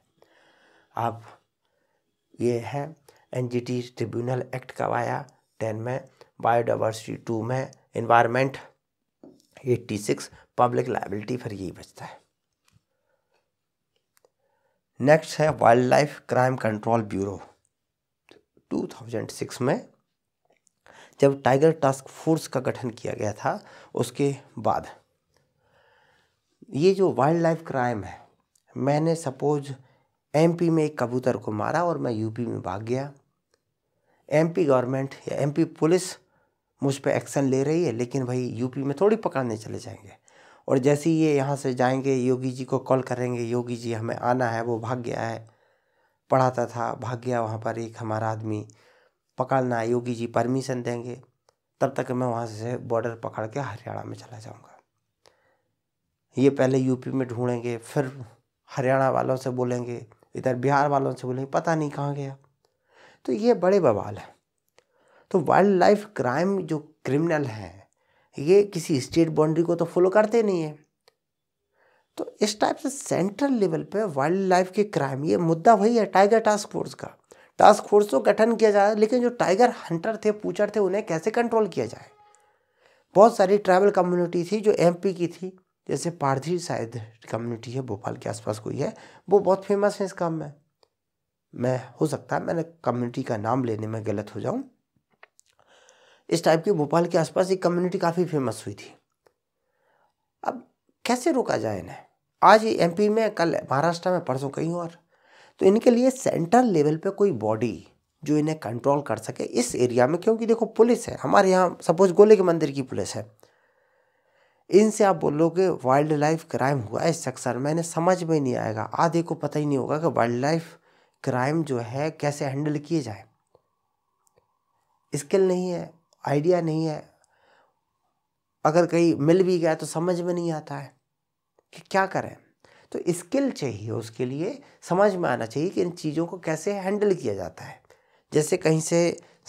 अब ये है एन ट्रिब्यूनल एक्ट कब आया टेन में बायोडाइवर्सिटी टू में environment eighty six public liability फिर यही बचता है नेक्स्ट है wild life crime control bureau six में जब टाइगर टास्क फोर्स का गठन किया गया था उसके बाद ये जो वाइल्ड लाइफ क्राइम है मैंने सपोज एमपी में एक कबूतर को मारा और मैं यूपी में भाग गया एमपी गवर्नमेंट या एमपी पुलिस मुझ पर एक्शन ले रही है लेकिन भाई यूपी में थोड़ी पकड़ने चले जाएंगे और जैसे ही ये यहाँ से जाएंगे योगी जी को कॉल करेंगे योगी जी हमें आना है वो भाग गया है पढ़ाता था भाग गया वहाँ पर एक हमारा आदमी पकड़ना योगी जी परमिशन देंगे तब तक मैं वहाँ से बॉर्डर पकड़ के हरियाणा में चला जाऊँगा ये पहले यूपी में ढूंढेंगे फिर हरियाणा वालों से बोलेंगे इधर बिहार वालों से बोलेंगे पता नहीं कहाँ गया तो ये बड़े बवाल हैं तो वाइल्ड लाइफ क्राइम जो क्रिमिनल हैं ये किसी स्टेट बाउंड्री को तो फॉलो करते नहीं है तो इस टाइप से सेंट्रल लेवल पे वाइल्ड लाइफ के क्राइम ये मुद्दा वही है टाइगर टास्क फोर्स का टास्क फोर्स तो गठन किया जाए लेकिन जो टाइगर हंटर थे पूछर थे उन्हें कैसे कंट्रोल किया जाए बहुत सारी ट्राइबल कम्युनिटी थी जो एमपी की थी जैसे पारधी शायद कम्युनिटी है भोपाल के आसपास कोई है वो बहुत फेमस है इस काम में मैं हो सकता है मैंने कम्युनिटी का नाम लेने में गलत हो जाऊं इस टाइप की भोपाल के आसपास एक कम्युनिटी काफ़ी फेमस हुई थी अब कैसे रोका जाए इन्हें आज एमपी में कल महाराष्ट्र में परसों कहीं और तो इनके लिए सेंट्रल लेवल पे कोई बॉडी जो इन्हें कंट्रोल कर सके इस एरिया में क्योंकि देखो पुलिस है हमारे यहाँ सपोज गोले के मंदिर की पुलिस है इनसे आप बोलोगे वाइल्ड लाइफ क्राइम हुआ है सक्सर मैंने समझ में नहीं आएगा आधे को पता ही नहीं होगा कि वाइल्ड लाइफ क्राइम जो है कैसे हैंडल किए जाए स्किल नहीं है आइडिया नहीं है अगर कहीं मिल भी गया तो समझ में नहीं आता है कि क्या करें तो स्किल चाहिए उसके लिए समझ में आना चाहिए कि इन चीज़ों को कैसे हैंडल किया जाता है जैसे कहीं से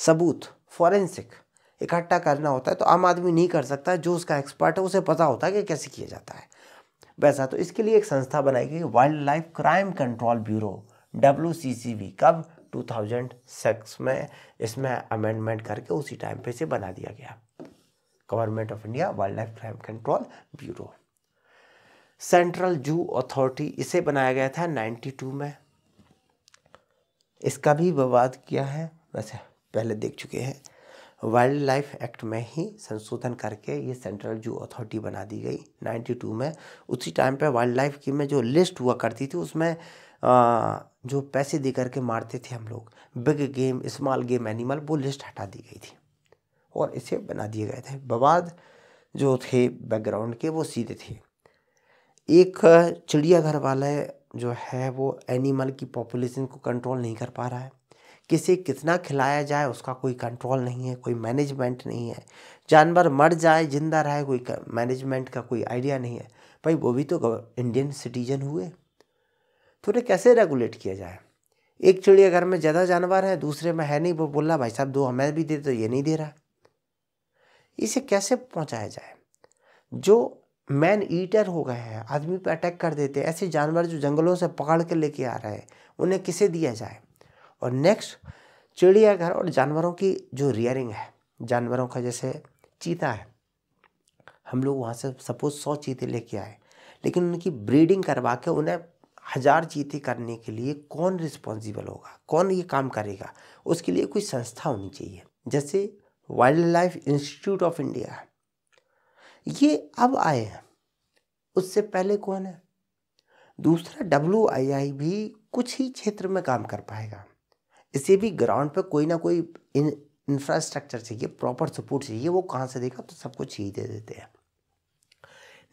सबूत फॉरेंसिक इकट्ठा करना होता है तो आम आदमी नहीं कर सकता जो उसका एक्सपर्ट है उसे पता होता है कि कैसे किया जाता है वैसा तो इसके लिए एक संस्था बनाई गई wild life crime control bureau W कब 2006 में इसमें अमेंडमेंट करके उसी टाइम पे इसे बना दिया गया government of India wild life crime control bureau central zoo authority इसे बनाया गया था 92 में इसका भी विवाद किया है वैसे पहले देख चुके हैं वाइल्ड लाइफ एक्ट में ही संशोधन करके ये सेंट्रल जू अथॉरिटी बना दी गई 92 में उसी टाइम पे वाइल्ड लाइफ की में जो लिस्ट हुआ करती थी उसमें आ, जो पैसे दे करके मारते थे हम लोग big game small game animal वो लिस्ट हटा दी गई थी और इसे बना दिए गए थे बवाद जो थे बैकग्राउंड के वो सीधे थे एक चिड़ियाघर वाले जो है वो एनिमल की पॉपुलेशन को कंट्रोल नहीं कर पा रहा है किसे कितना खिलाया जाए उसका कोई कंट्रोल नहीं है कोई मैनेजमेंट नहीं है जानवर मर जाए जिंदा रहे कोई मैनेजमेंट का कोई आइडिया नहीं है भाई वो भी तो इंडियन सिटीजन हुए थोड़े तो कैसे रेगुलेट किया जाए एक चिड़ियाघर में ज़्यादा जानवर है दूसरे में है नहीं वो बोल रहा भाई साहब दो हमें भी दे तो ये नहीं दे रहा इसे कैसे पहुँचाया जाए जो मैन ईटर हो गए हैं आदमी पर अटैक कर देते हैं ऐसे जानवर जो जंगलों से पकड़ के लेके आ रहे हैं उन्हें किसे दिया जाए और नेक्स्ट चिड़ियाघर और जानवरों की जो रियरिंग है जानवरों का जैसे चीता है हम लोग वहाँ से सपोज सौ चीते लेके आए लेकिन उनकी ब्रीडिंग करवा के उन्हें हज़ार चीते करने के लिए कौन रिस्पॉन्सिबल होगा कौन ये काम करेगा उसके लिए कोई संस्था होनी चाहिए जैसे wild life institute of India है ये अब आए हैं उससे पहले कौन है दूसरा डब्ल्यू आई आई भी कुछ ही क्षेत्र में काम कर पाएगा इसे भी ग्राउंड पर कोई ना कोई इन इंफ्रास्ट्रक्चर चाहिए प्रॉपर सपोर्ट चाहिए वो कहाँ से देगा तो सब कुछ ही दे देते हैं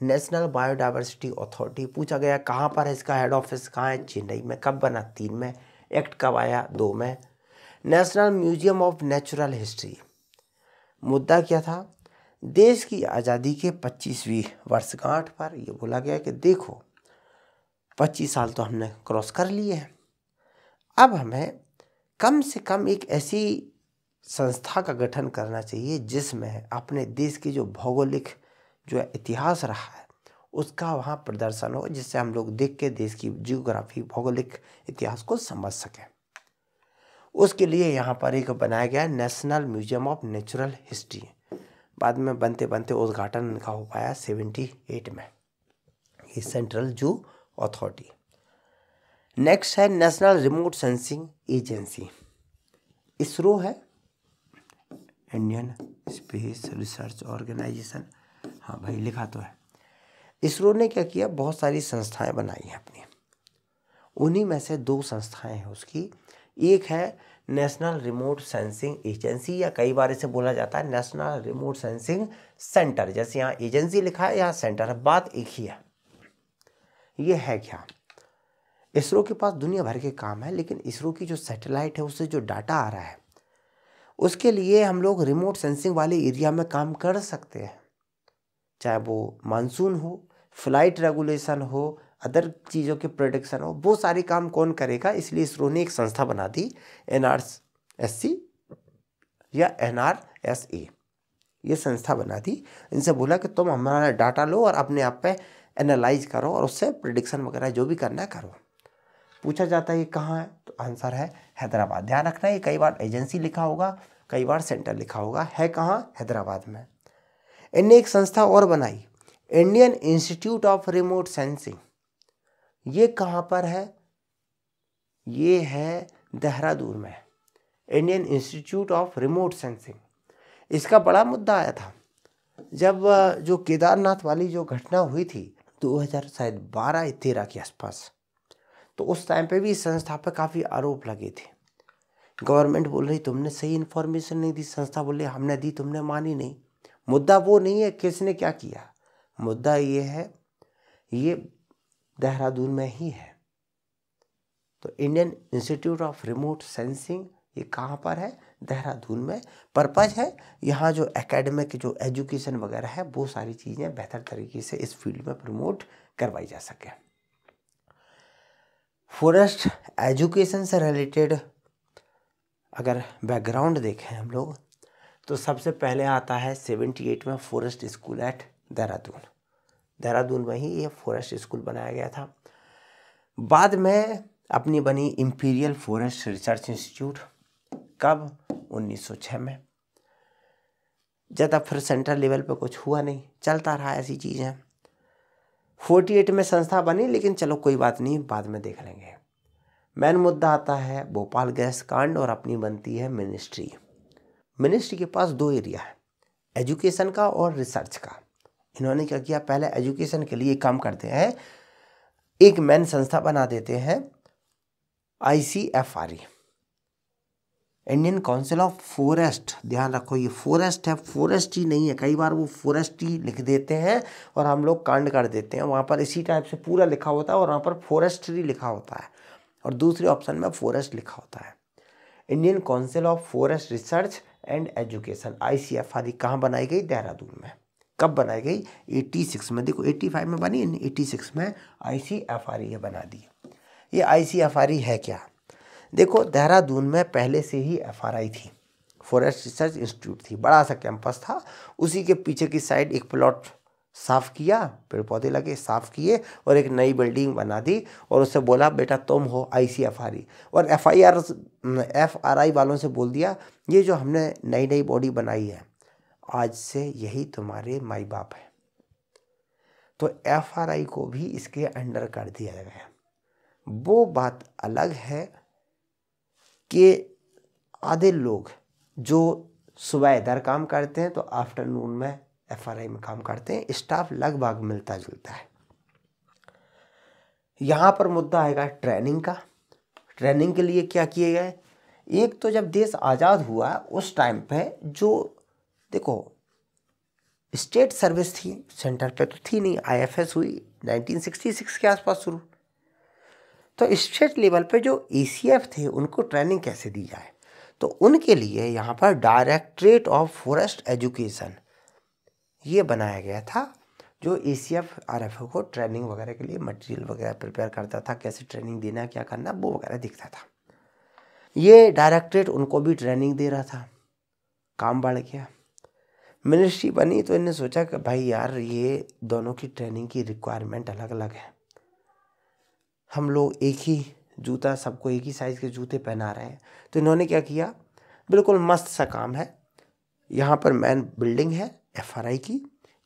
नेशनल बायोडाइवर्सिटी अथॉरिटी पूछा गया कहाँ पर है इसका हेड ऑफिस कहाँ है चेन्नई में कब बना तीन में एक्ट कब आया दो में national museum of natural history मुद्दा क्या था देश की आज़ादी के 25वीं वर्षगांठ पर यह बोला गया कि देखो 25 साल तो हमने क्रॉस कर लिए हैं अब हमें कम से कम एक ऐसी संस्था का गठन करना चाहिए जिसमें अपने देश की जो भौगोलिक जो इतिहास रहा है उसका वहाँ प्रदर्शन हो जिससे हम लोग देख के देश की जियोग्राफी भौगोलिक इतिहास को समझ सकें उसके लिए यहाँ पर एक बनाया गया national museum of natural history बाद में बनते बनते उद्घाटन इनका हो पाया सेवेंटी एट में ये सेंट्रल जू अथॉरिटी नेक्स्ट है national remote sensing agency ISRO है इंडियन स्पेस रिसर्च ऑर्गेनाइजेशन हाँ भाई लिखा तो है इसरो ने क्या किया बहुत सारी संस्थाएं बनाई हैं अपनी उन्हीं में से दो संस्थाएं हैं उसकी एक है नेशनल रिमोट सेंसिंग एजेंसी या कई बार इसे बोला जाता है नेशनल रिमोट सेंसिंग सेंटर जैसे यहाँ एजेंसी लिखा है यहाँ सेंटर है बात एक ही है ये है क्या इसरो के पास दुनिया भर के काम है लेकिन इसरो की जो सैटेलाइट है उससे जो डाटा आ रहा है उसके लिए हम लोग रिमोट सेंसिंग वाले एरिया में काम कर सकते हैं चाहे वो मानसून हो फ्लाइट रेगुलेशन हो अदर चीज़ों के प्रोडक्शन हो वो सारे काम कौन करेगा इसलिए इसरो ने एक संस्था बना दी एन आर एस सी या एन आर एस ए ये संस्था बना दी इनसे बोला कि तुम हमारा डाटा लो और अपने आप पे एनालाइज करो और उससे प्रोडिक्शन वगैरह जो भी करना है करो पूछा जाता है ये कहाँ है तो आंसर है हैदराबाद ध्यान रखना ये कई बार एजेंसी लिखा होगा कई बार सेंटर लिखा होगा है कहाँ हैदराबाद में इनने एक संस्था और बनाई Indian institute of remote sensing ये कहाँ पर है ये है देहरादून में Indian institute of remote sensing इसका बड़ा मुद्दा आया था जब जो केदारनाथ वाली जो घटना हुई थी दो हज़ार शायद बारह तेरह के आसपास तो उस टाइम पे भी इस संस्था पर काफ़ी आरोप लगे थे गवर्नमेंट बोल रही तुमने सही इन्फॉर्मेशन नहीं दी संस्था बोल रही हमने दी तुमने मानी नहीं मुद्दा वो नहीं है किसने क्या किया मुद्दा ये है ये देहरादून में ही है तो Indian institute of remote sensing ये कहाँ पर है देहरादून में पर्पज है यहाँ जो एकेडमिक जो एजुकेशन वगैरह है वो सारी चीज़ें बेहतर तरीके से इस फील्ड में प्रमोट करवाई जा सके फॉरेस्ट एजुकेशन से रिलेटेड अगर बैकग्राउंड देखें हम लोग तो सबसे पहले आता है सेवेंटी एट में forest school at Dehradun Dehradun में ही ये फॉरेस्ट स्कूल बनाया गया था बाद में अपनी बनी इम्पीरियल फॉरेस्ट रिसर्च इंस्टीट्यूट कब 1906 में ज़्यादा फिर सेंट्रल लेवल पे कुछ हुआ नहीं चलता रहा ऐसी चीज़ें फोर्टी एट में संस्था बनी लेकिन चलो कोई बात नहीं बाद में देख लेंगे मेन मुद्दा आता है भोपाल गैस कांड और अपनी बनती है मिनिस्ट्री मिनिस्ट्री के पास दो एरिया है एजुकेशन का और रिसर्च का इन्होंने क्या किया पहले एजुकेशन के लिए काम करते हैं एक मैन संस्था बना देते हैं I C F R E Indian council of forest ध्यान रखो ये फॉरेस्ट है फॉरेस्ट ही नहीं है कई बार वो फॉरेस्ट ही लिख देते हैं और हम लोग कांड कर देते हैं वहाँ पर इसी टाइप से पूरा लिखा होता है और वहाँ पर फॉरेस्ट्री लिखा होता है और दूसरे ऑप्शन में फॉरेस्ट लिखा होता है Indian council of forest research and education I C F आदि कहाँ बनाई गई देहरादून में कब बनाई गई 86 में देखो 85 में बनी 86 में आई सी एफ आर ई बना दी ये आई सी एफ आर ई है क्या देखो देहरादून में पहले से ही एफ आर आई थी फॉरेस्ट रिसर्च इंस्टीट्यूट थी बड़ा सा कैंपस था उसी के पीछे की साइड एक प्लॉट साफ़ किया पेड़ पौधे लगे साफ़ किए और एक नई बिल्डिंग बना दी और उससे बोला बेटा तुम हो आई सी एफ आर ई और F I R F R I वालों से बोल दिया ये जो हमने नई नई बॉडी बनाई है आज से यही तुम्हारे माई बाप है तो एफ आर आई को भी इसके अंडर कर दिया गया वो बात अलग है कि आधे लोग जो सुबह इधर काम करते हैं तो आफ्टरनून में एफ आर आई में काम करते हैं स्टाफ लगभग मिलता जुलता है यहाँ पर मुद्दा आएगा ट्रेनिंग का ट्रेनिंग के लिए क्या किए गए एक तो जब देश आज़ाद हुआ उस टाइम पे जो देखो स्टेट सर्विस थी सेंटर पे तो थी नहीं आईएफएस हुई 1966 के आसपास शुरू तो स्टेट लेवल पे जो एसीएफ e थे उनको ट्रेनिंग कैसे दी जाए तो उनके लिए यहाँ पर डायरेक्ट्रेट ऑफ फॉरेस्ट एजुकेशन ये बनाया गया था जो A C F R F को ट्रेनिंग वगैरह के लिए मटेरियल वगैरह प्रिपेयर करता था कैसे ट्रेनिंग देना क्या करना वो वगैरह दिखता था ये डायरेक्ट्रेट उनको भी ट्रेनिंग दे रहा था काम बढ़ गया मिनिस्ट्री बनी तो इन्हें सोचा कि भाई यार ये दोनों की ट्रेनिंग की रिक्वायरमेंट अलग अलग है हम लोग एक ही जूता सबको एक ही साइज़ के जूते पहना रहे हैं तो इन्होंने क्या किया बिल्कुल मस्त सा काम है यहाँ पर मैन बिल्डिंग है एफ की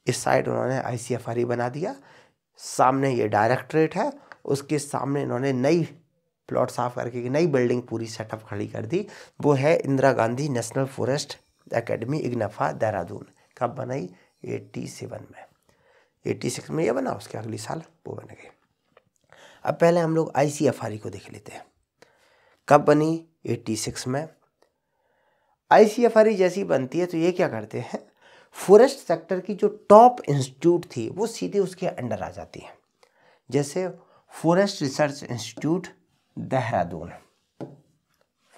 इस साइड उन्होंने आई बना दिया सामने ये डायरेक्टरेट है उसके सामने इन्होंने नई प्लॉट साफ करके नई बिल्डिंग पूरी सेटअप खड़ी कर दी वो है Indira Gandhi national forest the academy IGNFA Dehradun कब बनाई एट्टी सेवन में एट्टी सिक्स में ये बना उसके अगले साल वो बन गए अब पहले हम लोग आई सी एफ आर ई को देख लेते हैं कब बनी एट्टी सिक्स में आई सी एफ आर ई जैसी बनती है तो ये क्या करते हैं फॉरेस्ट सेक्टर की जो टॉप इंस्टीट्यूट थी वो सीधे उसके अंडर आ जाती है जैसे forest research institute Dehradun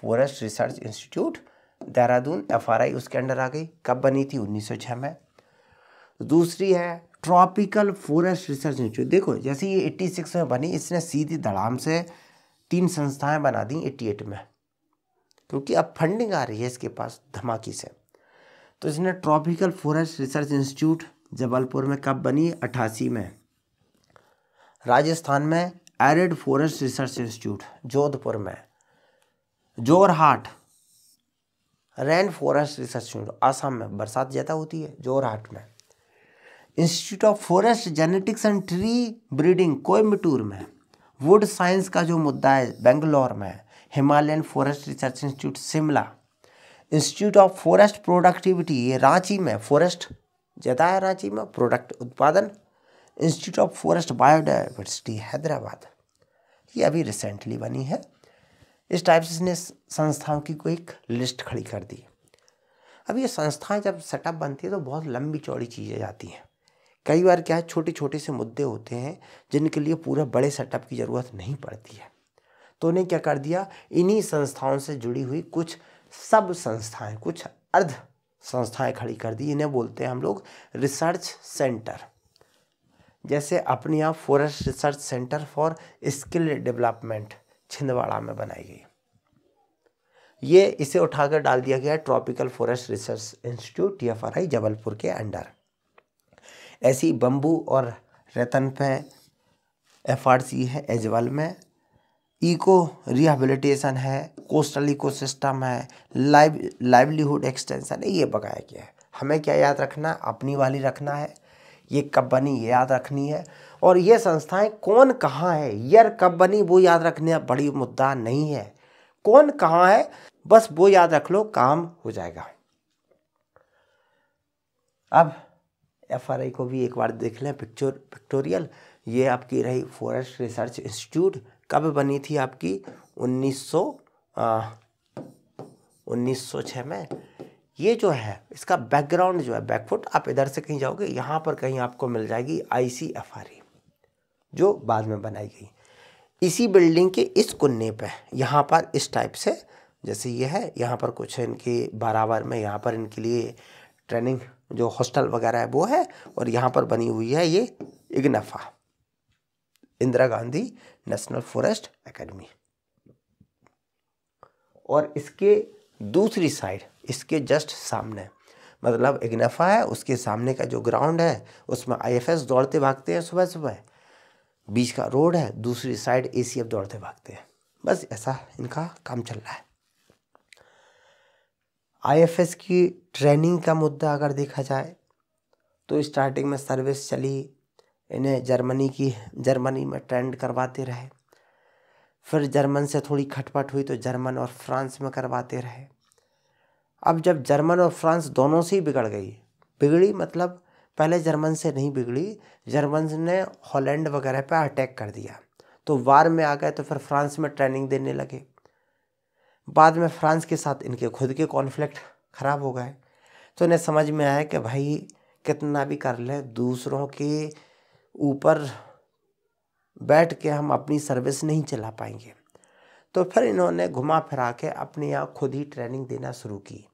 forest research institute Dehradun FRI उसके अंडर आ गई कब बनी थी 1906 में दूसरी है ट्रॉपिकल फॉरेस्ट रिसर्च इंस्टीट्यूट देखो जैसे ये 86 में बनी इसने सीधी धड़ाम से तीन संस्थाएं बना दी 88 में क्योंकि अब फंडिंग आ रही है इसके पास धमाके से तो इसने tropical forest research institute Jabalpur में कब बनी अट्ठासी में राजस्थान में arid forest research institute Jodhpur में Jorhat rain forest research unit Assam में बरसात ज़्यादा होती है जोरहाट में institute of forest genetics and tree breeding Coimbatore में वुड साइंस का जो मुद्दा है बेंगलोर में Himalayan forest research institute Shimla institute of forest productivity ये रांची में फॉरेस्ट ज़्यादा है रांची में प्रोडक्ट उत्पादन institute of forest biodiversity Hyderabad ये अभी रिसेंटली बनी है इस टाइप से इसने संस्थाओं की कोई एक लिस्ट खड़ी कर दी अब ये संस्थाएं जब सेटअप बनती है तो बहुत लंबी चौड़ी चीज़ें जाती हैं कई बार क्या है छोटे छोटे से मुद्दे होते हैं जिनके लिए पूरा बड़े सेटअप की ज़रूरत नहीं पड़ती है तो उन्हें क्या कर दिया इन्हीं संस्थाओं से जुड़ी हुई कुछ सब संस्थाएं कुछ अर्ध संस्थाएं खड़ी कर दी इन्हें बोलते हैं हम लोग रिसर्च सेंटर जैसे अपने आप forest research centre for skill development Chhindwara में बनाई गई ये इसे उठाकर डाल दिया गया tropical forest research institute T F R I Jabalpur के अंडर ऐसी बम्बू और रतन पे एफ आर सी है एजवल में इको रिहेबिलिटेशन है कोस्टल इकोसिस्टम है लाइव लाइवलीहुड एक्सटेंशन है ये बकाया गया है हमें क्या याद रखना अपनी वाली रखना है ये कब बनी ये याद रखनी है और ये संस्थाएं कौन कहाँ है यर कब बनी वो याद रखने बड़ी मुद्दा नहीं है कौन कहाँ है बस वो याद रख लो काम हो जाएगा अब एफ को भी एक बार देख लें पिक्चर पिक्टोरियल ये आपकी रही फॉरेस्ट रिसर्च इंस्टीट्यूट कब बनी थी आपकी 1900 सौ 1906 में ये जो है इसका बैकग्राउंड जो है बैकफुट आप इधर से कहीं जाओगे यहाँ पर कहीं आपको मिल जाएगी आई सी एफ आर ई जो बाद में बनाई गई इसी बिल्डिंग के इस कुन्ने पे यहाँ पर इस टाइप से जैसे ये है यहाँ पर कुछ इनके बराबर में यहाँ पर इनके लिए ट्रेनिंग जो हॉस्टल वगैरह है वो है और यहाँ पर बनी हुई है ये IGNFA Indira Gandhi national forest academy और इसके दूसरी साइड इसके जस्ट सामने मतलब इग्नफा है उसके सामने का जो ग्राउंड है उसमें आईएफएस दौड़ते भागते हैं सुबह सुबह बीच का रोड है दूसरी साइड ए सी दौड़ते भागते हैं बस ऐसा इनका काम चल रहा है आई की ट्रेनिंग का मुद्दा अगर देखा जाए तो स्टार्टिंग में सर्विस चली इन्हें जर्मनी की जर्मनी में ट्रेंड करवाते रहे फिर जर्मन से थोड़ी खटपट हुई तो जर्मन और फ्रांस में करवाते रहे अब जब जर्मन और फ्रांस दोनों से ही बिगड़ गई बिगड़ी मतलब पहले जर्मन से नहीं बिगड़ी जर्मन ने हॉलैंड वगैरह पर अटैक कर दिया तो वार में आ गए तो फिर फ्रांस में ट्रेनिंग देने लगे बाद में फ्रांस के साथ इनके खुद के कॉन्फ्लिक्ट ख़राब हो गए तो इन्हें समझ में आया कि भाई कितना भी कर लें दूसरों के ऊपर बैठ के हम अपनी सर्विस नहीं चला पाएंगे तो फिर इन्होंने घुमा फिरा के अपने यहाँ खुद ही ट्रेनिंग देना शुरू की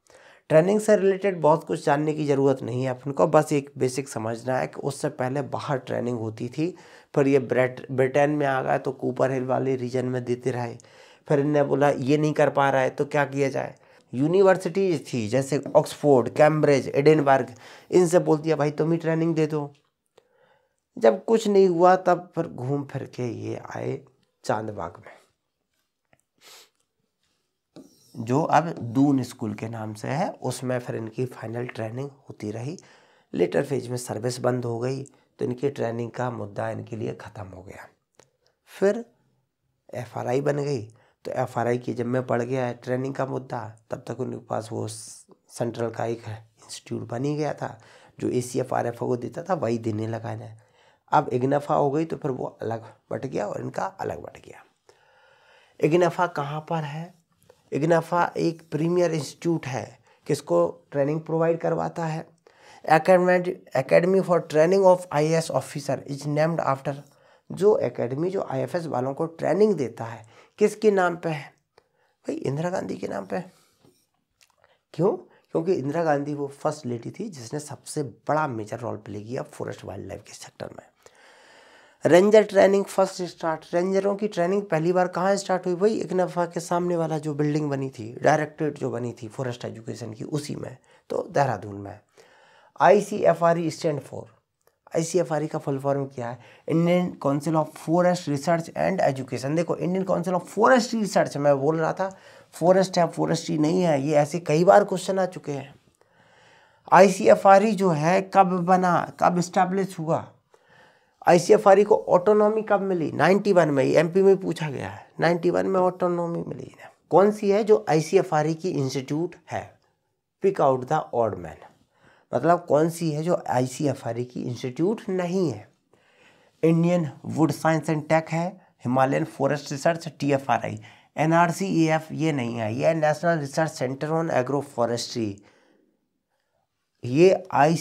ट्रेनिंग से रिलेटेड बहुत कुछ जानने की ज़रूरत नहीं है अपन को बस एक बेसिक समझना है कि उससे पहले बाहर ट्रेनिंग होती थी फिर ये ब्रेट ब्रिटेन में आ गए तो कूपर हिल वाले रीजन में देते रहे फिर इनने बोला ये नहीं कर पा रहा है तो क्या किया जाए यूनिवर्सिटीज़ थी जैसे ऑक्सफोर्ड कैम्ब्रिज एडनबर्ग इनसे बोल दिया भाई तुम ही ट्रेनिंग दे दो जब कुछ नहीं हुआ तब फिर घूम फिर के ये आए चांद बाग में जो अब दून स्कूल के नाम से है उसमें फिर इनकी फाइनल ट्रेनिंग होती रही लेटर फेज में सर्विस बंद हो गई तो इनकी ट्रेनिंग का मुद्दा इनके लिए ख़त्म हो गया फिर एफ बन गई तो एफ की जब मैं पड़ गया है ट्रेनिंग का मुद्दा तब तक उनके पास वो सेंट्रल का एक इंस्टीट्यूट बन ही गया था जो A C F R F को देता था वही देने लगा इन्हें अब इग्नफा हो गई तो फिर वो अलग बट गया और इनका अलग बट गया इग्नफा कहाँ पर है इग्नाफा एक प्रीमियर इंस्टीट्यूट है किसको ट्रेनिंग प्रोवाइड करवाता है academy for training of I officer is named after जो एकेडमी जो आई वालों को ट्रेनिंग देता है किसके नाम पे है भाई इंदिरा गांधी के नाम पे है क्यों क्योंकि इंदिरा गांधी वो फर्स्ट लेडी थी जिसने सबसे बड़ा मेजर रोल प्ले किया फॉरेस्ट वाइल्ड लाइफ के सेक्टर में रेंजर ट्रेनिंग फर्स्ट स्टार्ट रेंजरों की ट्रेनिंग पहली बार कहाँ स्टार्ट हुई वही एक नफा के सामने वाला जो बिल्डिंग बनी थी डायरेक्टरेट जो बनी थी फॉरेस्ट एजुकेशन की उसी में तो देहरादून में I C F R E stand for I C F R E का फुल फॉर्म क्या है Indian council of forest research and education देखो Indian council of forest research मैं बोल रहा था फॉरेस्ट है फॉरेस्ट्री नहीं है ये ऐसे कई बार क्वेश्चन आ चुके हैं आई सी एफ आर ई जो है कब बना कब इस्टेब्लिश हुआ आई e को ऑटोनॉमी कब मिली 91 में एमपी में पूछा गया है 91 में ऑटोनॉमी मिली इन्हें कौन सी है जो आई e की इंस्टीट्यूट है pick out the odd man मतलब कौन सी है जो आई e की इंस्टीट्यूट नहीं है Indian wood science and tech है Himalayan forest research T F R I N R C E F ये नहीं है ये national research centre on agroforestry ये आई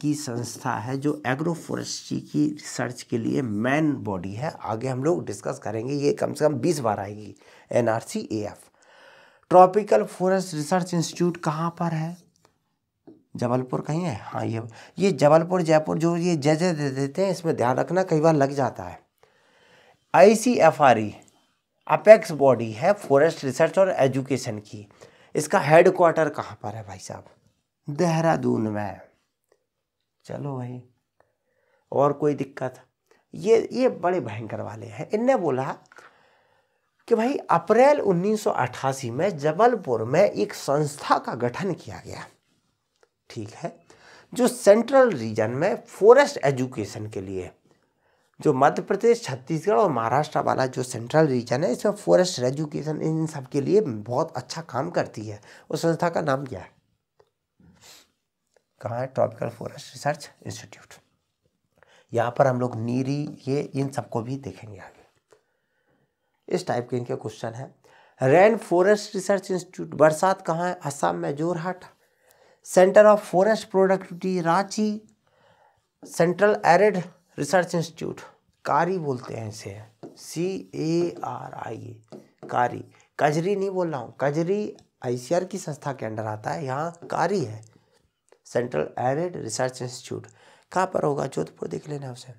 की संस्था है जो एग्रो फॉरेस्ट्री की रिसर्च के लिए मैन बॉडी है आगे हम लोग डिस्कस करेंगे ये कम से कम बीस बार आएगी N R C A F tropical forest research institute कहाँ पर है जबलपुर कहीं है हाँ ये ये जबलपुर जयपुर जो ये जय जय दे देते हैं इसमें ध्यान रखना कई बार लग जाता है I C F R E apex body है फॉरेस्ट रिसर्च और एजुकेशन की इसका हेड क्वार्टर कहाँ पर है भाई साहब देहरादून में चलो भाई और कोई दिक्कत ये ये बड़े भयंकर वाले हैं इनने बोला कि भाई अप्रैल 1988 में जबलपुर में एक संस्था का गठन किया गया ठीक है जो सेंट्रल रीजन में फॉरेस्ट एजुकेशन के लिए जो मध्य प्रदेश छत्तीसगढ़ और महाराष्ट्र वाला जो सेंट्रल रीजन है इसमें फॉरेस्ट एजुकेशन इन सब के लिए बहुत अच्छा काम करती है उस संस्था का नाम क्या है कहाँ है ट्रॉपिकल फॉरेस्ट रिसर्च इंस्टीट्यूट यहाँ पर हम लोग नीरी ये इन सबको भी देखेंगे आगे इस टाइप के इनके क्वेश्चन है रेन फॉरेस्ट रिसर्च इंस्टीट्यूट बरसात कहाँ है असम में Jorhat centre of forest productivity Ranchi central arid research institute कारी बोलते हैं इसे सी ए आर आई ए कारी कजरी नहीं बोल रहा हूँ कजरी आईसीआर की संस्था के अंडर आता है यहाँ कारी है सेंट्रल एरिड रिसर्च इंस्टीट्यूट कहाँ पर होगा जोधपुर देख लेना उसे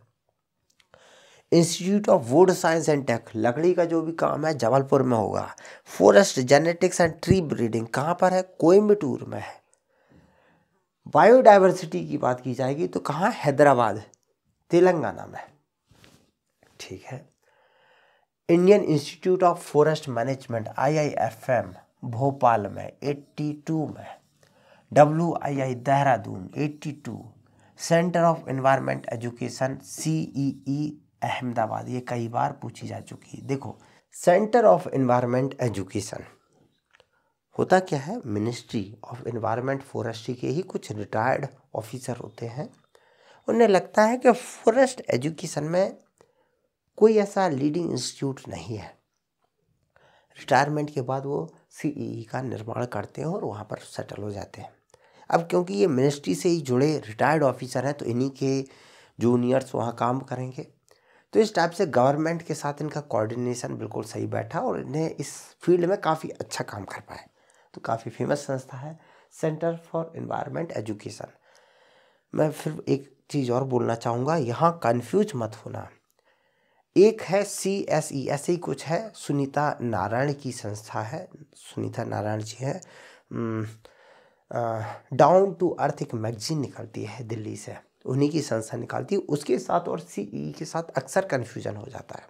institute of wood science and tech लकड़ी का जो भी काम है जबलपुर में होगा forest genetics and tree breeding कहाँ पर है कोयम्बटूर में है बायोडाइवर्सिटी की बात की जाएगी तो कहाँ हैदराबाद तेलंगाना में ठीक है Indian institute of forest management I Bhopal में एट्टी में W I I Dehradun eighty two centre of environment education C E E Ahmedabad ये कई बार पूछी जा चुकी है देखो सेंटर ऑफ इन्वायरमेंट एजुकेशन होता क्या है मिनिस्ट्री ऑफ इन्वायरमेंट फॉरेस्ट्री के ही कुछ रिटायर्ड ऑफिसर होते हैं उन्हें लगता है कि फॉरेस्ट एजुकेशन में कोई ऐसा लीडिंग इंस्टीट्यूट नहीं है रिटायरमेंट के बाद वो सी e e का निर्माण करते हैं और वहाँ पर सेटल हो जाते हैं अब क्योंकि ये मिनिस्ट्री से ही जुड़े रिटायर्ड ऑफिसर हैं तो इन्हीं के जूनियर्स वहाँ काम करेंगे तो इस टाइप से गवर्नमेंट के साथ इनका कोऑर्डिनेशन बिल्कुल सही बैठा और इन्हें इस फील्ड में काफ़ी अच्छा काम कर पाए तो काफ़ी फेमस संस्था है सेंटर फॉर इन्वायरमेंट एजुकेशन मैं फिर एक चीज़ और बोलना चाहूँगा यहाँ कन्फ्यूज मत होना एक है सी एस ई ऐसे ही कुछ है सुनीता नारायण की संस्था है सुनीता नारायण जी है डाउन टू अर्थ एक मैगजीन निकलती है दिल्ली से उन्हीं की संस्था निकालती है उसके साथ और सी e e के साथ अक्सर कन्फ्यूजन हो जाता है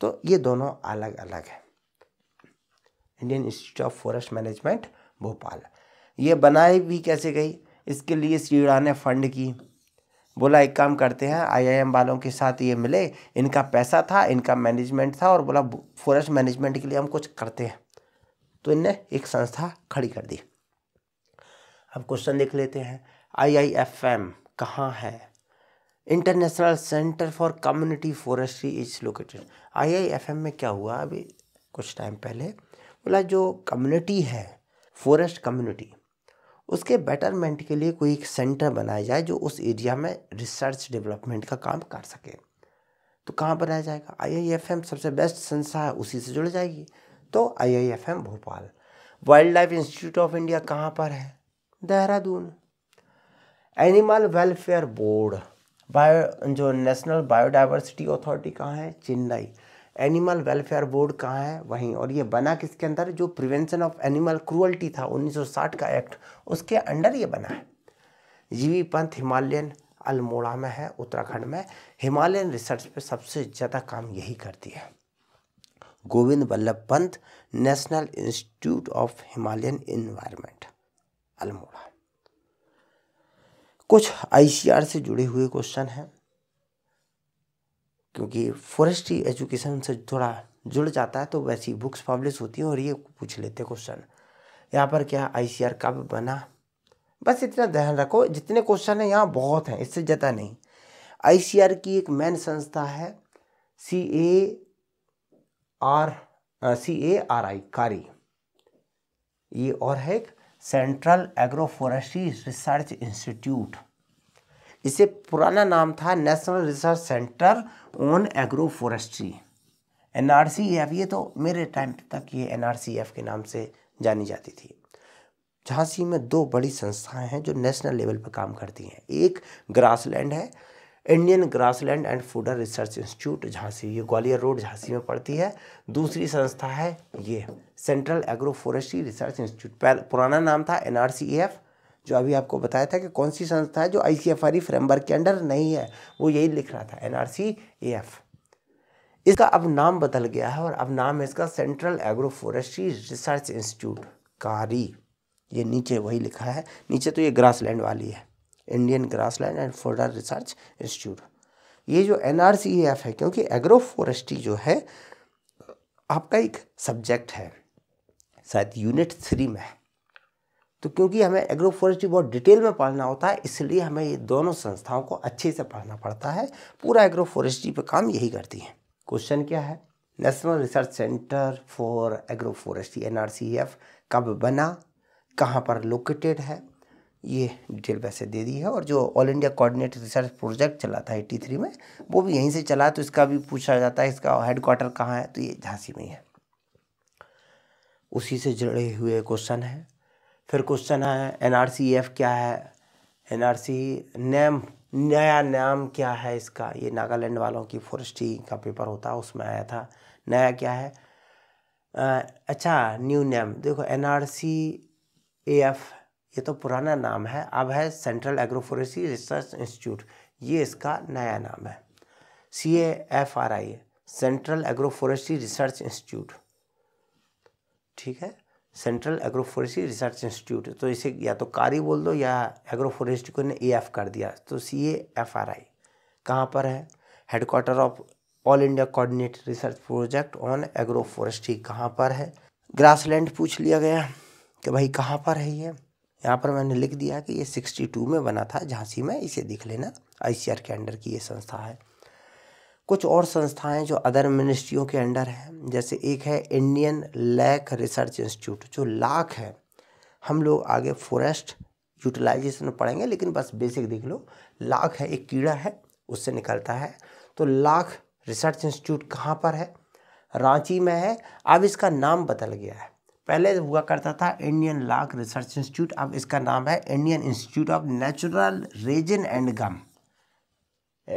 तो ये दोनों अलग अलग है Indian institute of forest management Bhopal ये बनाई भी कैसे गई इसके लिए सीड़ा ने फंड की बोला एक काम करते हैं आईआईएम वालों के साथ ये मिले इनका पैसा था इनका मैनेजमेंट था और बोला फॉरेस्ट मैनेजमेंट के लिए हम कुछ करते हैं तो इनने एक संस्था खड़ी कर दी हम क्वेश्चन देख लेते हैं आई आई एफ एम कहाँ है international centre for community forestry is located I I F M में क्या हुआ अभी कुछ टाइम पहले बोला जो कम्युनिटी है फॉरेस्ट कम्युनिटी उसके बेटरमेंट के लिए कोई एक सेंटर बनाया जाए जो उस एरिया में रिसर्च डेवलपमेंट का काम कर सके तो कहाँ बनाया जाएगा आई आई एफ एम सबसे बेस्ट संस्था है उसी से जुड़ जाएगी तो I I F M Bhopal wild life institute of India कहाँ पर है Dehradun animal welfare board bio जो नेशनल बायोडाइवर्सिटी अथॉरिटी कहाँ है चेन्नई एनिमल वेलफेयर बोर्ड कहाँ है वहीं और ये बना किसके अंदर जो प्रिवेंशन ऑफ एनिमल क्रूअल्टी था 1960 का एक्ट उसके अंडर ये बना है जीवी पंथ हिमालयन अल्मोड़ा में है उत्तराखंड में हिमालयन रिसर्च पे सबसे ज़्यादा काम यही करती है Govind Vallabh Pant national institute of Himalayan environment Almora कुछ आईसीआर से जुड़े हुए क्वेश्चन हैं क्योंकि फॉरेस्ट्री एजुकेशन से थोड़ा जुड़ जाता है तो वैसी बुक्स पब्लिश होती हैं और ये पूछ लेते क्वेश्चन यहाँ पर क्या आईसीआर कब बना बस इतना ध्यान रखो जितने क्वेश्चन हैं यहाँ बहुत हैं इससे ज़्यादा नहीं आईसीआर की एक मेन संस्था है सी A R C A R आई कारी ये और है एक central agroforestry research institute इसे पुराना नाम था national research centre on agroforestry N R C F ये तो मेरे टाइम तक ये एन आर सी एफ के नाम से जानी जाती थी झांसी में दो बड़ी संस्थाएं हैं जो नेशनल लेवल पर काम करती हैं एक ग्रासलैंड है Indian grassland and fodder research institute Jhansi ये ग्वालियर रोड झांसी में पड़ती है दूसरी संस्था है ये central agroforestry research institute पुराना नाम था एन e जो अभी आपको बताया था कि कौन सी संस्था है जो आई फ्रेमवर्क e के अंडर नहीं है वो यही लिख रहा था एन e इसका अब नाम बदल गया है और अब नाम है इसका central agroforestry research institute कारी ये नीचे वही लिखा है नीचे तो ये ग्रासलैंड वाली है Indian grassland and fodder research institute ये जो एन e है क्योंकि एग्रो फॉरेस्ट्री जो है आपका एक सब्जेक्ट है शायद यूनिट थ्री में तो क्योंकि हमें एग्रो फॉरेस्ट्री बहुत डिटेल में पढ़ना होता है इसलिए हमें ये दोनों संस्थाओं को अच्छे से पढ़ना पड़ता है पूरा एग्रो फॉरेस्ट्री पर काम यही करती है क्वेश्चन क्या है national research centre for agroforestry N कब बना कहाँ पर लोकेटेड है ये डिटेल वैसे दे दी है और जो all India coordinate research project चला था एट्टी थ्री में वो भी यहीं से चला तो इसका भी पूछा जाता है इसका हेडक्वार्टर कहाँ है तो ये झांसी में ही है उसी से जुड़े हुए क्वेश्चन है फिर क्वेश्चन है एन आर सी एफ क्या है एन आर सी नेम नया नाम क्या है इसका ये नागालैंड वालों की फॉरेस्ट्री का पेपर होता है उसमें आया था नया क्या है आ, अच्छा न्यू नेम देखो N R C A F ये तो पुराना नाम है अब है सेंट्रल एग्रोफोरेसी रिसर्च इंस्टीट्यूट ये इसका नया नाम है C F R I central agroforestry research institute ठीक है सेंट्रल एग्रोफोरेस्ट्री रिसर्च इंस्टीट्यूट तो इसे या तो कारी बोल दो या एग्रोफोरेस्ट्री को ने ए एफ कर दिया तो सी ए एफ आर आई कहाँ पर है headquarter of all India coordinate research project on agroforestry कहाँ पर है ग्रासलैंड पूछ लिया गया कि भाई कहाँ पर है ये यहाँ पर मैंने लिख दिया कि ये 62 में बना था झांसी में इसे देख लेना आई के अंडर की ये संस्था है कुछ और संस्थाएं जो अदर मिनिस्ट्रियों के अंडर हैं जैसे एक है इंडियन लैक रिसर्च इंस्टीट्यूट जो लाख है हम लोग आगे फॉरेस्ट यूटिलाइजेशन पढ़ेंगे लेकिन बस बेसिक देख लो लाख है एक कीड़ा है उससे निकलता है तो लाख रिसर्च इंस्टीट्यूट कहाँ पर है रांची में है अब इसका नाम बदल गया है पहले हुआ करता था इंडियन लाख रिसर्च इंस्टीट्यूट अब इसका नाम है Indian institute of natural resin and gum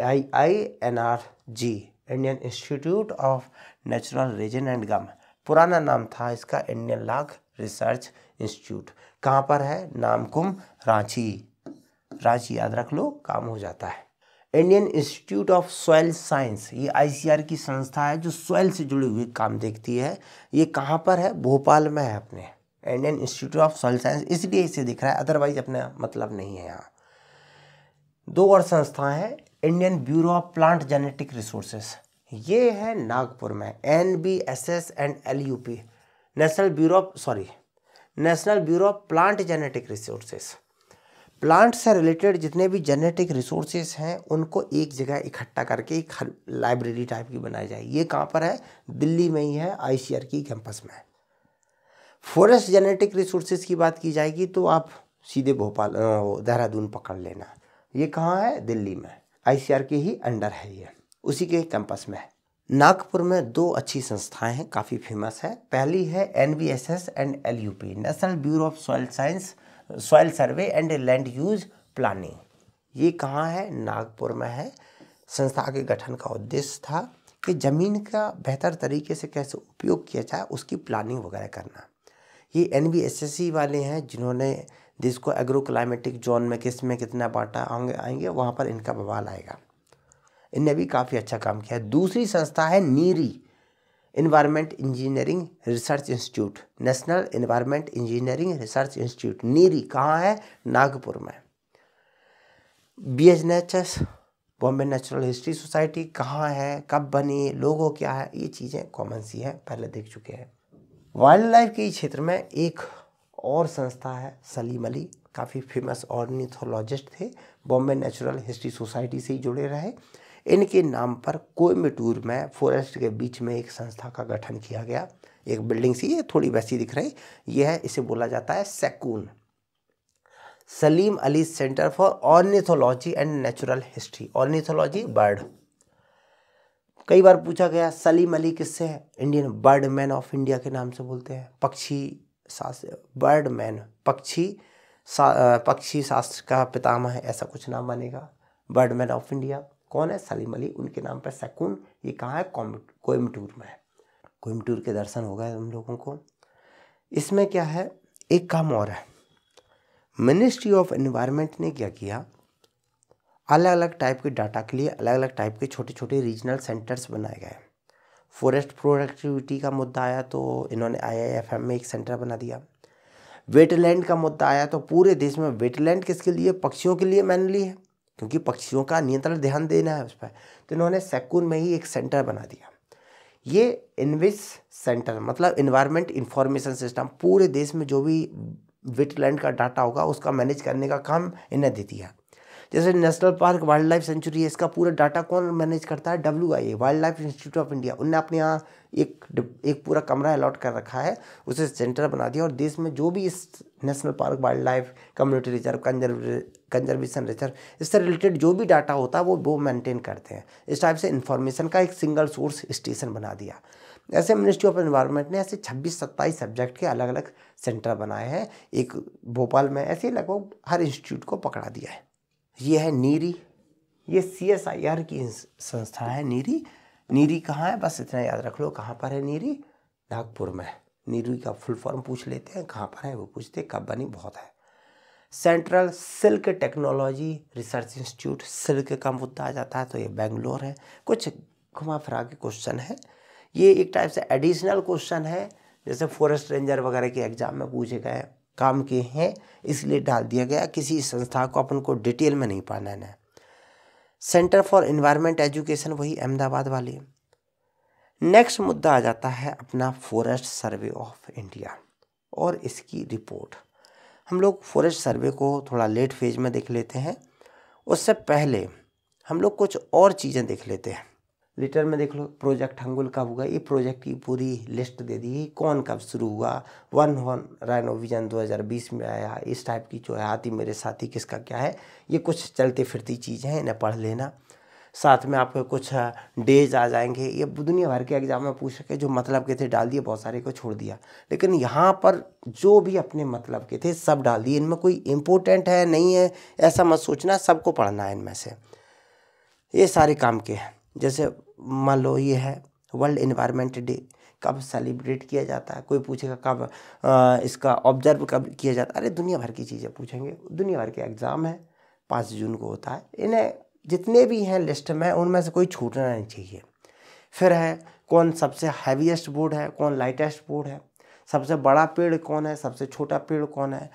I I N R G Indian institute of natural resin and gum पुराना नाम था इसका इंडियन लाख रिसर्च इंस्टीट्यूट कहाँ पर है नामकुम रांची रांची याद रख लो काम हो जाता है Indian institute of soil science ये आई की संस्था है जो सॉयल से जुड़े हुए काम देखती है ये कहाँ पर है भोपाल में है अपने Indian institute of soil science इसलिए इसे दिख रहा है अदरवाइज अपना मतलब नहीं है यहाँ दो और संस्था हैं Indian bureau of plant genetic resources ये है नागपुर में N B S S and L U P national bureau of sorry national bureau of plant genetic resources plant से रिलेटेड जितने भी जेनेटिक रिसोर्सेज हैं उनको एक जगह इकट्ठा करके एक लाइब्रेरी टाइप की बनाई जाए ये कहाँ पर है दिल्ली में ही है आई की कैंपस में फॉरेस्ट जेनेटिक रिसोर्सेज की बात की जाएगी तो आप सीधे भोपाल देहरादून पकड़ लेना ये कहाँ है दिल्ली में आई के ही अंडर है ये उसी के कैंपस में है नागपुर में दो अच्छी संस्थाएं हैं काफ़ी फेमस है पहली है N and L national bureau of soil science soil survey and land use planning ये कहाँ है नागपुर में है संस्था के गठन का उद्देश्य था कि ज़मीन का बेहतर तरीके से कैसे उपयोग किया जाए उसकी प्लानिंग वगैरह करना ये एन वाले हैं जिन्होंने देश को एग्रो क्लाइमेटिक जोन में किस में कितना बांटा आएंगे आएंगे वहाँ पर इनका बवाल आएगा इनने भी काफ़ी अच्छा काम किया दूसरी संस्था है NEERI environment engineering research institute national environment engineering research institute NEERI कहाँ है नागपुर में B H N H S Bombay natural history society कहाँ है कब बनी लोगों क्या है ये चीज़ें कॉमन सी हैं पहले देख चुके हैं वाइल्ड लाइफ के क्षेत्र में एक और संस्था है सलीम अली काफ़ी फेमस ऑर्निथोलॉजिस्ट थे बॉम्बे नेचुरल हिस्ट्री सोसाइटी से ही जुड़े रहे इनके नाम पर टूर में फॉरेस्ट के बीच में एक संस्था का गठन किया गया एक बिल्डिंग सी है थोड़ी वैसी दिख रही यह है इसे बोला जाता है SACON Salim Ali centre for ornithology and natural history ornithology bird कई बार पूछा गया सलीम अली किससे है Indian bird man of India के नाम से बोलते हैं पक्षी शास्त्र बर्ड मैन पक्षी सा, पक्षी शास्त्र का पितामह है ऐसा कुछ नाम बनेगा बर्ड मैन ऑफ इंडिया कौन है सलीम अली उनके नाम पर सकून ये कहाँ है कोयमटूर में है कोयम्बटूर के दर्शन हो गए उन लोगों को इसमें क्या है एक काम और है मिनिस्ट्री ऑफ इन्वायरमेंट ने क्या किया अलग अलग टाइप के डाटा के लिए अलग अलग टाइप के छोटे छोटे रीजनल सेंटर्स बनाए गए फॉरेस्ट प्रोडक्टिविटी का मुद्दा आया तो इन्होंने आईआईएफएम में एक सेंटर बना दिया वेटलैंड का मुद्दा आया तो पूरे देश में वेटलैंड किसके लिए पक्षियों के लिए मैनली है क्योंकि पक्षियों का नियंत्रण ध्यान देना है उस पर तो इन्होंने सैकून में ही एक सेंटर बना दिया ये इनविस सेंटर मतलब इन्वायरमेंट इंफॉर्मेशन सिस्टम पूरे देश में जो भी विटलैंड का डाटा होगा उसका मैनेज करने का काम इन्हें दे दिया जैसे national park wildlife sanctuary है इसका पूरा डाटा कौन मैनेज करता है W I A wild life institute of India उनने अपने यहाँ एक एक पूरा कमरा अलॉट कर रखा है उसे सेंटर बना दिया और देश में जो भी इस national park wildlife community reserve conserve conservation reserve इससे रिलेटेड जो भी डाटा होता है वो वो मेंटेन करते हैं इस टाइप से इंफॉर्मेशन का एक सिंगल सोर्स स्टेशन बना दिया ऐसे मिनिस्ट्री ऑफ इन्वायरमेंट ने ऐसे छब्बीस सत्ताईस सब्जेक्ट के अलग अलग सेंटर बनाए हैं एक भोपाल में ऐसे लगभग हर इंस्टीट्यूट को पकड़ा दिया है ये है नीरी ये सी एस आई आर की संस्था है नीरी नीरी कहाँ है बस इतना याद रख लो कहाँ पर है नीरी नागपुर में नीरी का फुल फॉर्म पूछ लेते हैं कहाँ पर है वो पूछते कब बनी बहुत है central silk technology research institute silk का मुद्दा आ जाता है तो ये बेंगलोर है कुछ घुमा फिरा के क्वेश्चन है ये एक टाइप से एडिशनल क्वेश्चन है जैसे फॉरेस्ट रेंजर वगैरह के एग्जाम में पूछे गए काम किए हैं इसलिए डाल दिया गया किसी संस्था को अपन को डिटेल में नहीं पाना है सेंटर फॉर इन्वायरमेंट एजुकेशन वही अहमदाबाद वाली नेक्स्ट मुद्दा आ जाता है अपना फॉरेस्ट सर्वे ऑफ इंडिया और इसकी रिपोर्ट हम लोग फॉरेस्ट सर्वे को थोड़ा लेट फेज में देख लेते हैं उससे पहले हम लोग कुछ और चीज़ें देख लेते हैं लेटर में देख लो प्रोजेक्ट हंगुल कब हुआ ये प्रोजेक्ट की पूरी लिस्ट दे दी कौन कब शुरू हुआ वन हॉर्न राइनो विजन 2020 में आया इस टाइप की जो है आती मेरे साथी किसका क्या है ये कुछ चलती फिरती चीज़ें हैं इन्हें पढ़ लेना साथ में आपके कुछ डेज आ जाएंगे ये दुनिया भर के एग्जाम में पूछ सके जो मतलब के थे डाल दिए बहुत सारे को छोड़ दिया लेकिन यहाँ पर जो भी अपने मतलब के थे सब डाल दिए इनमें कोई इम्पोर्टेंट है नहीं है ऐसा मत सोचना सबको पढ़ना है इनमें से ये सारे काम के हैं जैसे मान लो ये है वर्ल्ड इन्वायरमेंट डे कब सेलिब्रेट किया जाता है कोई पूछेगा कब इसका ऑब्जर्व कब किया जाता है अरे दुनिया भर की चीज़ें पूछेंगे दुनिया भर के एग्ज़ाम है पाँच जून को होता है इन्हें जितने भी हैं लिस्ट में उनमें से कोई छूटना नहीं चाहिए फिर है कौन सबसे हैवीएस्ट बोर्ड है कौन लाइटेस्ट बोर्ड है सबसे बड़ा पेड़ कौन है सबसे छोटा पेड़ कौन है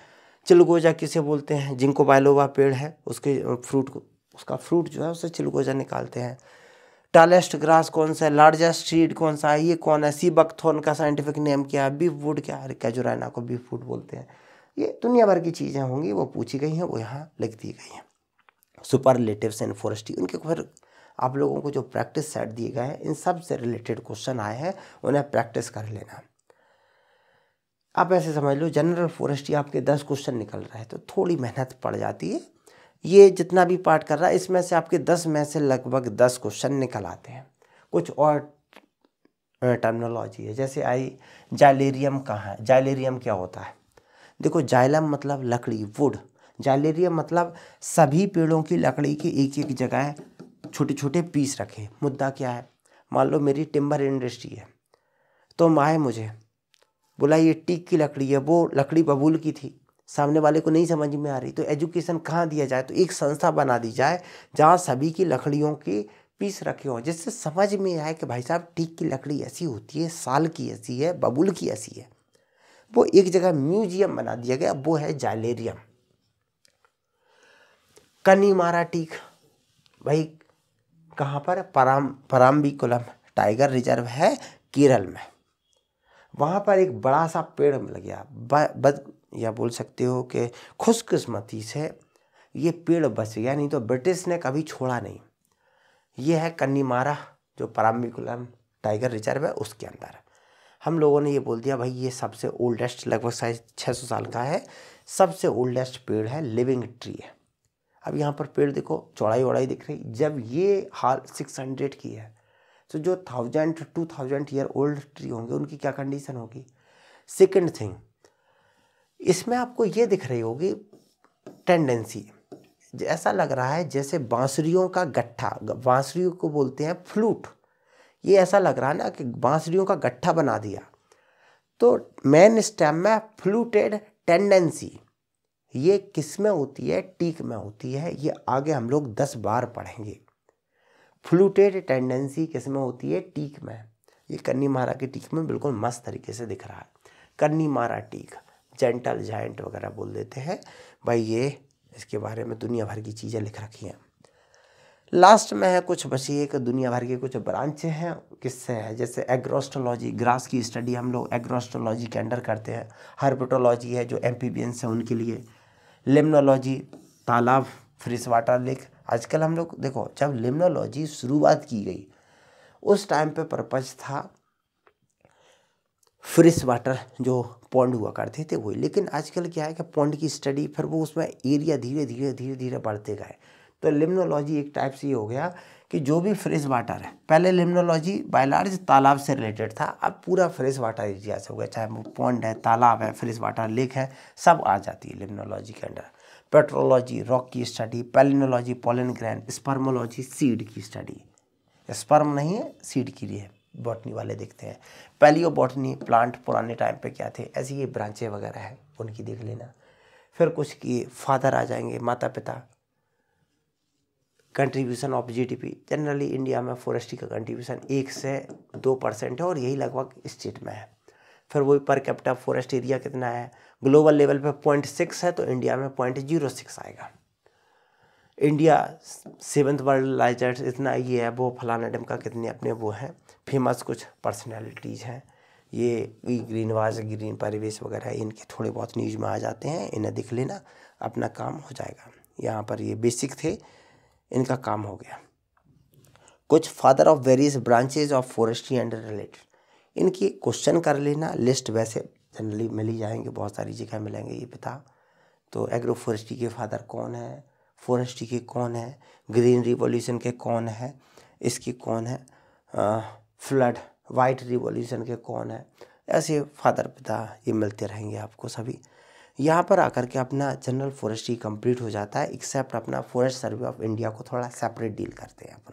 चिलगोजा किसे बोलते हैं जिनको बायलोवा पेड़ है उसके फ्रूट उसका फ्रूट जो है उसे चिलगोजा निकालते हैं टालेस्ट ग्रास कौन सा है लार्जेस्ट सीड कौन सा है ये कौन है सी बकथोन का साइंटिफिक नेम क्या है बीफ वुड क्या है कैजुराना को बीफ वुड बोलते हैं ये दुनिया भर की चीज़ें होंगी वो पूछी गई हैं वो यहाँ लिख दी गई हैं सुपर रिलेटिव इन फॉरेस्ट्री उनके ऊपर आप लोगों को जो प्रैक्टिस सेट दिए गए हैं इन सब से रिलेटेड क्वेश्चन आए हैं उन्हें प्रैक्टिस कर लेना आप ऐसे समझ लो जनरल फॉरेस्ट्री आपके दस क्वेश्चन निकल रहे हैं तो थोड़ी मेहनत पड़ जाती है ये जितना भी पार्ट कर रहा है इसमें से आपके दस में से लगभग दस क्वेश्चन निकल आते हैं कुछ और टर्मिनोलॉजी है जैसे आई जाइलेरियम कहाँ है जाइलेरियम क्या होता है देखो जाइलम मतलब लकड़ी वुड जाइलेरियम मतलब सभी पेड़ों की लकड़ी की एक एक जगह छोटे छोटे पीस रखे मुद्दा क्या है मान लो मेरी टिम्बर इंडस्ट्री है तो माए मुझे बोला ये टीक की लकड़ी है वो लकड़ी बबूल की थी सामने वाले को नहीं समझ में आ रही तो एजुकेशन कहाँ दिया जाए तो एक संस्था बना दी जाए जहाँ सभी की लकड़ियों के पीस रखे हों जिससे समझ में आए कि भाई साहब टीक की लकड़ी ऐसी होती है साल की ऐसी है बबुल की ऐसी है वो एक जगह म्यूजियम बना दिया गया वो है जालेरियम कनी मारा टीक भाई कहाँ पर पराम पराम्बिकुलम टाइगर रिजर्व है केरल में वहाँ पर एक बड़ा सा पेड़ मिल गया ब, ब, या बोल सकते हो कि खुशकस्मती से ये पेड़ बच गया नहीं तो ब्रिटिश ने कभी छोड़ा नहीं ये है कन्नीमारा जो पराम्बिकुलम टाइगर रिजर्व है उसके अंदर हम लोगों ने ये बोल दिया भाई ये सबसे ओल्डेस्ट लगभग साइज छः सौ साल का है सबसे ओल्डेस्ट पेड़ है लिविंग ट्री है अब यहाँ पर पेड़ देखो चौड़ाई वौड़ाई दिख रही जब ये हाल सिक्स हंड्रेड की है तो जो thousand two thousand year old tree होंगे उनकी क्या कंडीशन होगी सेकेंड थिंग इसमें आपको ये दिख रही होगी टेंडेंसी ऐसा लग रहा है जैसे बांसुरियों का गट्ठा बांसुरियों को बोलते हैं फ्लूट ये ऐसा लग रहा है ना कि बांसुरियों का गट्ठा बना दिया तो मेन स्टेम में फ्लूटेड टेंडेंसी ये किस में होती है टीक में होती है ये आगे हम लोग दस बार पढ़ेंगे फ्लूटेड टेंडेंसी किस में होती है टीक में ये कन्नी मारा की टीक में बिल्कुल मस्त तरीके से दिख रहा है कन्नी मारा टीक जेंटल जाइंट वगैरह बोल देते हैं भाई ये इसके बारे में दुनिया भर की चीज़ें लिख रखी हैं लास्ट में है कुछ बची एक दुनिया भर के कुछ ब्रांच हैं किससे हैं जैसे एग्रोस्टोलॉजी ग्रास की स्टडी हम लोग एग्रोस्टोलॉजी के अंडर करते हैं हर्बटोलॉजी है जो एम पी है उनके लिए लेमनोलॉजी तालाब फ्रेश वाटर लेक आजकल हम लोग देखो जब लेमनोलॉजी शुरुआत की गई उस टाइम पे पर्पज था फ्रेश वाटर जो पॉन्ड हुआ करते थे वही लेकिन आजकल क्या है कि पॉन्ड की स्टडी फिर वो उसमें एरिया धीरे धीरे धीरे धीरे बढ़ते गए तो लिम्नोलॉजी एक टाइप से ये हो गया कि जो भी फ्रेश वाटर है पहले लिम्नोलॉजी बायलार्ज तालाब से रिलेटेड था अब पूरा फ्रेश वाटर एरिया से हो गया चाहे वो पॉन्ड है तालाब है फ्रेश वाटर लेक है सब आ जाती है लिम्नोलॉजी के अंडर पेट्रोलॉजी रॉक की study palynology pollen spermology seed की स्टडी स्पर्म नहीं है सीड की लिए बॉटनी वाले दिखते हैं पैलियो बॉटनी प्लांट पुराने टाइम पे क्या थे ऐसी ये ब्रांचें वगैरह हैं उनकी देख लेना फिर कुछ की फादर आ जाएंगे माता पिता contribution of GDP generally India में फॉरेस्ट्री का कंट्रीब्यूशन एक से दो परसेंट है और यही लगभग स्टेट में है फिर वही पर कैपिटा फॉरेस्ट एरिया कितना है ग्लोबल लेवल पर पॉइंट सिक्स है तो इंडिया में पॉइंट जीरो सिक्स आएगा इंडिया सेवन्थ वर्ल्ड लाइजर्स इतना ये है वो फलाना डम का कितने अपने वो हैं फेमस कुछ पर्सनैलिटीज़ हैं ये ग्रीन वाज ग्रीन परिवेश वगैरह इनके थोड़े बहुत न्यूज़ में आ जाते हैं इन्हें दिख लेना अपना काम हो जाएगा यहाँ पर ये बेसिक थे इनका काम हो गया कुछ father of various branches of forestry and related इनकी क्वेश्चन कर लेना लिस्ट वैसे जनरली मिल ही जाएंगे बहुत सारी जगह मिलेंगे ये पिता तो एग्रो फॉरेस्ट्री के फादर कौन है फॉरेस्ट्री के कौन है ग्रीन रिवॉल्यूशन के कौन है इसकी कौन है फ्लड वाइट रिवॉल्यूशन के कौन है ऐसे फादर पिता ये मिलते रहेंगे आपको सभी यहाँ पर आकर के अपना जनरल फॉरेस्ट्री कंप्लीट हो जाता है एक्सेप्ट अपना फॉरेस्ट सर्वे ऑफ इंडिया को थोड़ा सेपरेट डील करते हैं अपन